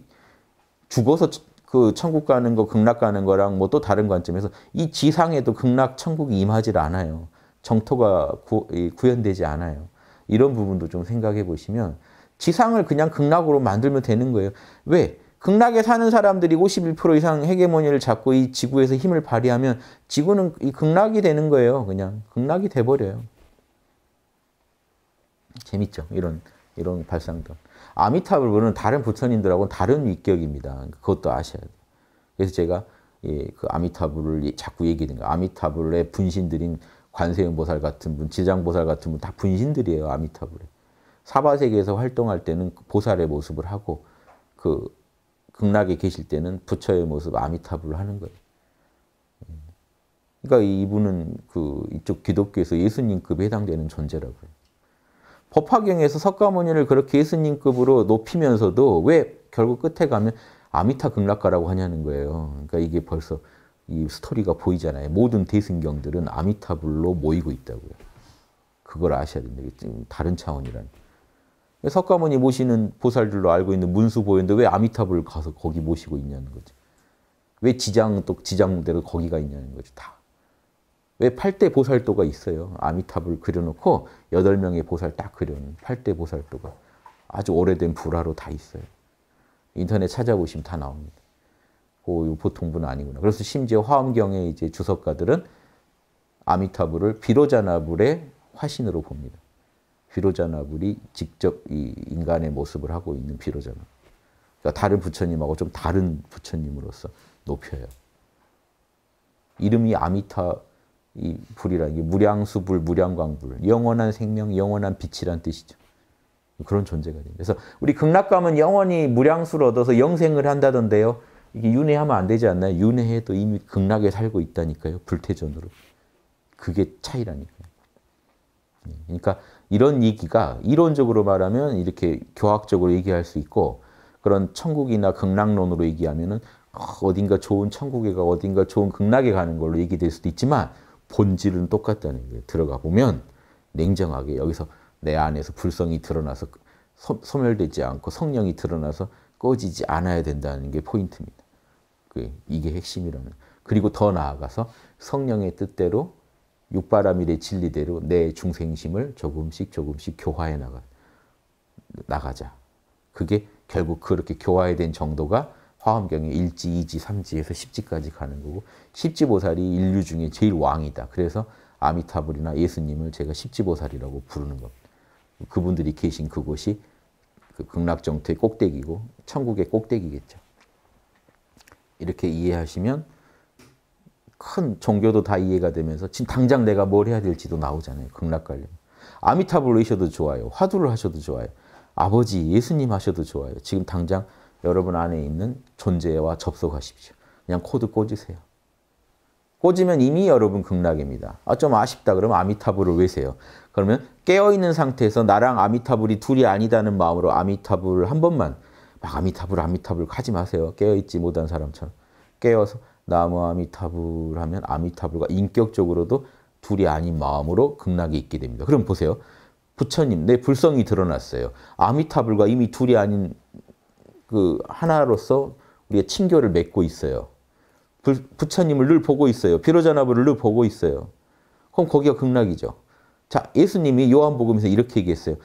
죽어서 그 천국 가는 거, 극락 가는 거랑 뭐 또 다른 관점에서 이 지상에도 극락, 천국이 임하질 않아요. 정토가 구, 구현되지 않아요. 이런 부분도 좀 생각해 보시면 지상을 그냥 극락으로 만들면 되는 거예요. 왜? 극락에 사는 사람들이 51% 이상 헤게모니를 잡고 이 지구에서 힘을 발휘하면 지구는 이 극락이 되는 거예요. 그냥 극락이 돼버려요. 재밌죠? 이런 이런 발상도. 아미타불은 다른 부처님들하고는 다른 위격입니다. 그것도 아셔야 돼요. 그래서 제가 예, 그 아미타불을 자꾸 얘기하는 거예요. 아미타불의 분신들인 관세음보살 같은 분, 지장보살 같은 분 다 분신들이에요. 아미타불에. 사바세계에서 활동할 때는 보살의 모습을 하고 그 극락에 계실 때는 부처의 모습 아미타불을 하는 거예요. 음. 그러니까 이분은 그 이쪽 기독교에서 예수님급에 해당되는 존재라고요. 법화경에서 석가모니를 그렇게 예수님급으로 높이면서도 왜 결국 끝에 가면 아미타 극락가라고 하냐는 거예요. 그러니까 이게 벌써 이 스토리가 보이잖아요. 모든 대승경들은 아미타불로 모이고 있다고요. 그걸 아셔야 됩다 다른 차원이란. 석가모니 모시는 보살들로 알고 있는 문수보현데 왜 아미타불 가서 거기 모시고 있냐는 거죠. 왜 지장 또 지장대로 거기가 있냐는 거죠. 다. 왜 8대 보살도가 있어요. 아미타불 그려놓고 여덟 명의 보살 딱 그려놓은 팔대 보살도가 아주 오래된 불화로 다 있어요. 인터넷 찾아보시면 다 나옵니다. 오, 보통분 아니구나. 그래서 심지어 화엄경의 이제 주석가들은 아미타불을 비로자나불의 화신으로 봅니다. 비로자나불이 직접 이 인간의 모습을 하고 있는 비로자나. 그러니까 다른 부처님하고 좀 다른 부처님으로서 높여요. 이름이 아미타 이 불이라 는게 무량수불, 무량광불, 영원한 생명, 영원한 빛이란 뜻이죠. 그런 존재가 됩니다. 그래서 우리 극락감은 영원히 무량수를 얻어서 영생을 한다던데요. 이게 윤회하면 안 되지 않나요? 윤회해도 이미 극락에 살고 있다니까요. 불태전으로. 그게 차이라니까요. 예, 그러니까 이런 얘기가 이론적으로 말하면 이렇게 교학적으로 얘기할 수 있고 그런 천국이나 극락론으로 얘기하면은 어, 어딘가 좋은 천국에가 어딘가 좋은 극락에 가는 걸로 얘기될 수도 있지만 본질은 똑같다는 게 들어가 보면 냉정하게 여기서 내 안에서 불성이 드러나서 소, 소멸되지 않고 성령이 드러나서 꺼지지 않아야 된다는 게 포인트입니다. 그 이게 핵심이라는. 그리고 더 나아가서 성령의 뜻대로 육바라밀의 진리대로 내 중생심을 조금씩 조금씩 교화해 나가, 나가자. 그게 결국 그렇게 교화해된 정도가 화엄경이 1지, 2지, 3지에서 10지까지 가는 거고 10지 보살이 인류 중에 제일 왕이다. 그래서 아미타불이나 예수님을 제가 십지 보살이라고 부르는 겁니다. 그분들이 계신 그곳이 그 극락정토의 꼭대기고 천국의 꼭대기겠죠. 이렇게 이해하시면 큰 종교도 다 이해가 되면서 지금 당장 내가 뭘 해야 될지도 나오잖아요. 극락 관련. 아미타불로이셔도 좋아요. 화두를 하셔도 좋아요. 아버지 예수님 하셔도 좋아요. 지금 당장 여러분 안에 있는 존재와 접속하십시오. 그냥 코드 꽂으세요. 꽂으면 이미 여러분 극락입니다. 아, 좀 아쉽다 그러면 아미타불을 외세요. 그러면 깨어있는 상태에서 나랑 아미타불이 둘이 아니다는 마음으로 아미타불을 한 번만 막 아미타불 아미타불 하지 마세요. 깨어있지 못한 사람처럼. 깨어서 나무 아미타불 하면 아미타불과 인격적으로도 둘이 아닌 마음으로 극락이 있게 됩니다. 그럼 보세요. 부처님, 내 불성이 드러났어요. 아미타불과 이미 둘이 아닌 그 하나로서 우리의 친교를 맺고 있어요. 부처님을 늘 보고 있어요. 비로자나부를 늘 보고 있어요. 그럼 거기가 극락이죠. 자, 예수님이 요한복음에서 이렇게 얘기했어요.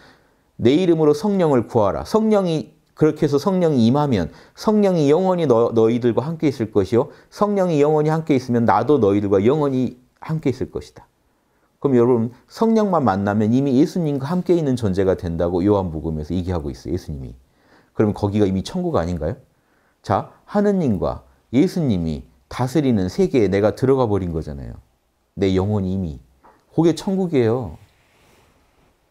내 이름으로 성령을 구하라. 성령이 그렇게 해서 성령이 임하면 성령이 영원히 너, 너희들과 함께 있을 것이요. 성령이 영원히 함께 있으면 나도 너희들과 영원히 함께 있을 것이다. 그럼 여러분 성령만 만나면 이미 예수님과 함께 있는 존재가 된다고 요한복음에서 얘기하고 있어요. 예수님이. 그러면 거기가 이미 천국 아닌가요? 자, 하느님과 예수님이 다스리는 세계에 내가 들어가 버린 거잖아요. 내 영혼이 이미. 그게 천국이에요.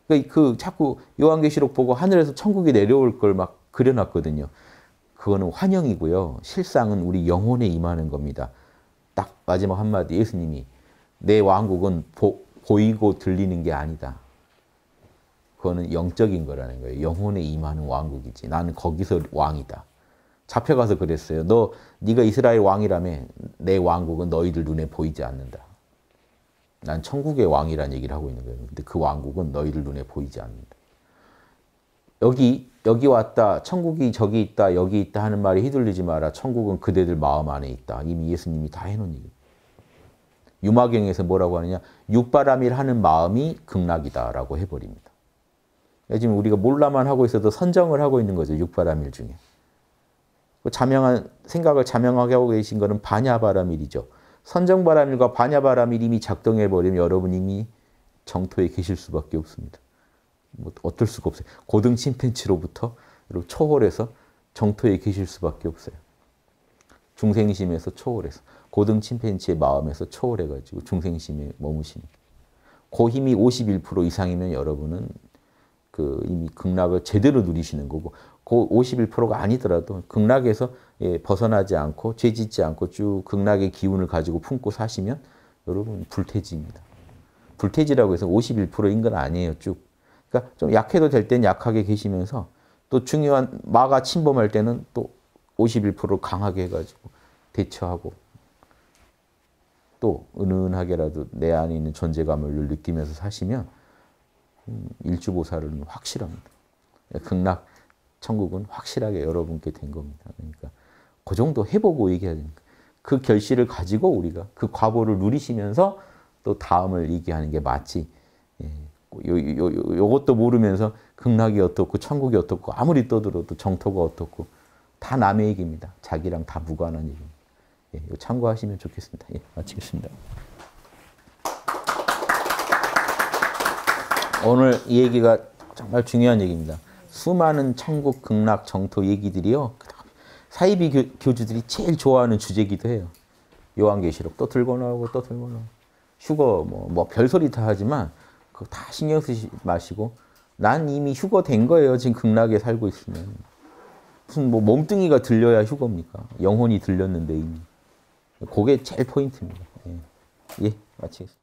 그러니까 그 자꾸 요한계시록 보고 하늘에서 천국이 내려올 걸 막 그려놨거든요. 그거는 환영이고요. 실상은 우리 영혼에 임하는 겁니다. 딱 마지막 한마디 예수님이 내 왕국은 보, 보이고 들리는 게 아니다. 그거는 영적인 거라는 거예요. 영혼에 임하는 왕국이지. 나는 거기서 왕이다. 잡혀가서 그랬어요. 너 네가 이스라엘 왕이라며 내 왕국은 너희들 눈에 보이지 않는다. 난 천국의 왕이란 얘기를 하고 있는 거예요. 근데 그 왕국은 너희들 눈에 보이지 않는다. 여기 여기 왔다. 천국이 저기 있다. 여기 있다 하는 말에 휘둘리지 마라. 천국은 그대들 마음 안에 있다. 이미 예수님이 다 해놓은 얘기. 유마경에서 뭐라고 하느냐? 육바람일 하는 마음이 극락이다라고 해버립니다. 지금 우리가 몰라만 하고 있어도 선정을 하고 있는 거죠. 육바람일 중에. 그 자명한 생각을 자명하게 하고 계신 것은 반야바람일이죠. 선정바람일과 반야바람일 이미 작동해버리면 여러분 이미 정토에 계실 수밖에 없습니다. 뭐 어쩔 수가 없어요. 고등 침팬치로부터 그리고 초월해서 정토에 계실 수밖에 없어요. 중생심에서 초월해서 고등 침팬치의 마음에서 초월해가지고 중생심에 머무시는 고 그 힘이 51% 이상이면 여러분은 그 이미 극락을 제대로 누리시는 거고 그 51%가 아니더라도 극락에서 예, 벗어나지 않고 죄짓지 않고 쭉 극락의 기운을 가지고 품고 사시면 여러분 불태지입니다. 불태지라고 해서 51%인 건 아니에요. 쭉. 그러니까 좀 약해도 될 땐 약하게 계시면서 또 중요한 마가 침범할 때는 또 51%를 강하게 해가지고 대처하고 또 은은하게라도 내 안에 있는 존재감을 느끼면서 사시면 일주보살은 확실합니다. 예, 극락, 천국은 확실하게 여러분께 된 겁니다. 그러니까 그 정도 해보고 얘기해야 되니까 그 결실을 가지고 우리가 그 과보를 누리시면서 또 다음을 얘기하는 게 맞지. 예, 뭐 요, 요, 요, 요것도 모르면서 극락이 어떻고 천국이 어떻고 아무리 떠들어도 정토가 어떻고 다 남의 얘기입니다. 자기랑 다 무관한 얘기입니다. 예, 참고하시면 좋겠습니다. 예, 마치겠습니다. 오늘 이 얘기가 정말 중요한 얘기입니다. 수많은 천국 극락 정토 얘기들이요. 사이비 교, 주들이 제일 좋아하는 주제기도 해요. 요한계시록 또 들고 나오고 또 들고 나오고 휴거 뭐, 뭐 별소리 다 하지만 그거 다 신경 쓰지 마시고 난 이미 휴거 된 거예요. 지금 극락에 살고 있으면. 무슨 뭐 몸뚱이가 들려야 휴거입니까? 영혼이 들렸는데 이미. 그게 제일 포인트입니다. 예, 예 마치겠습니다.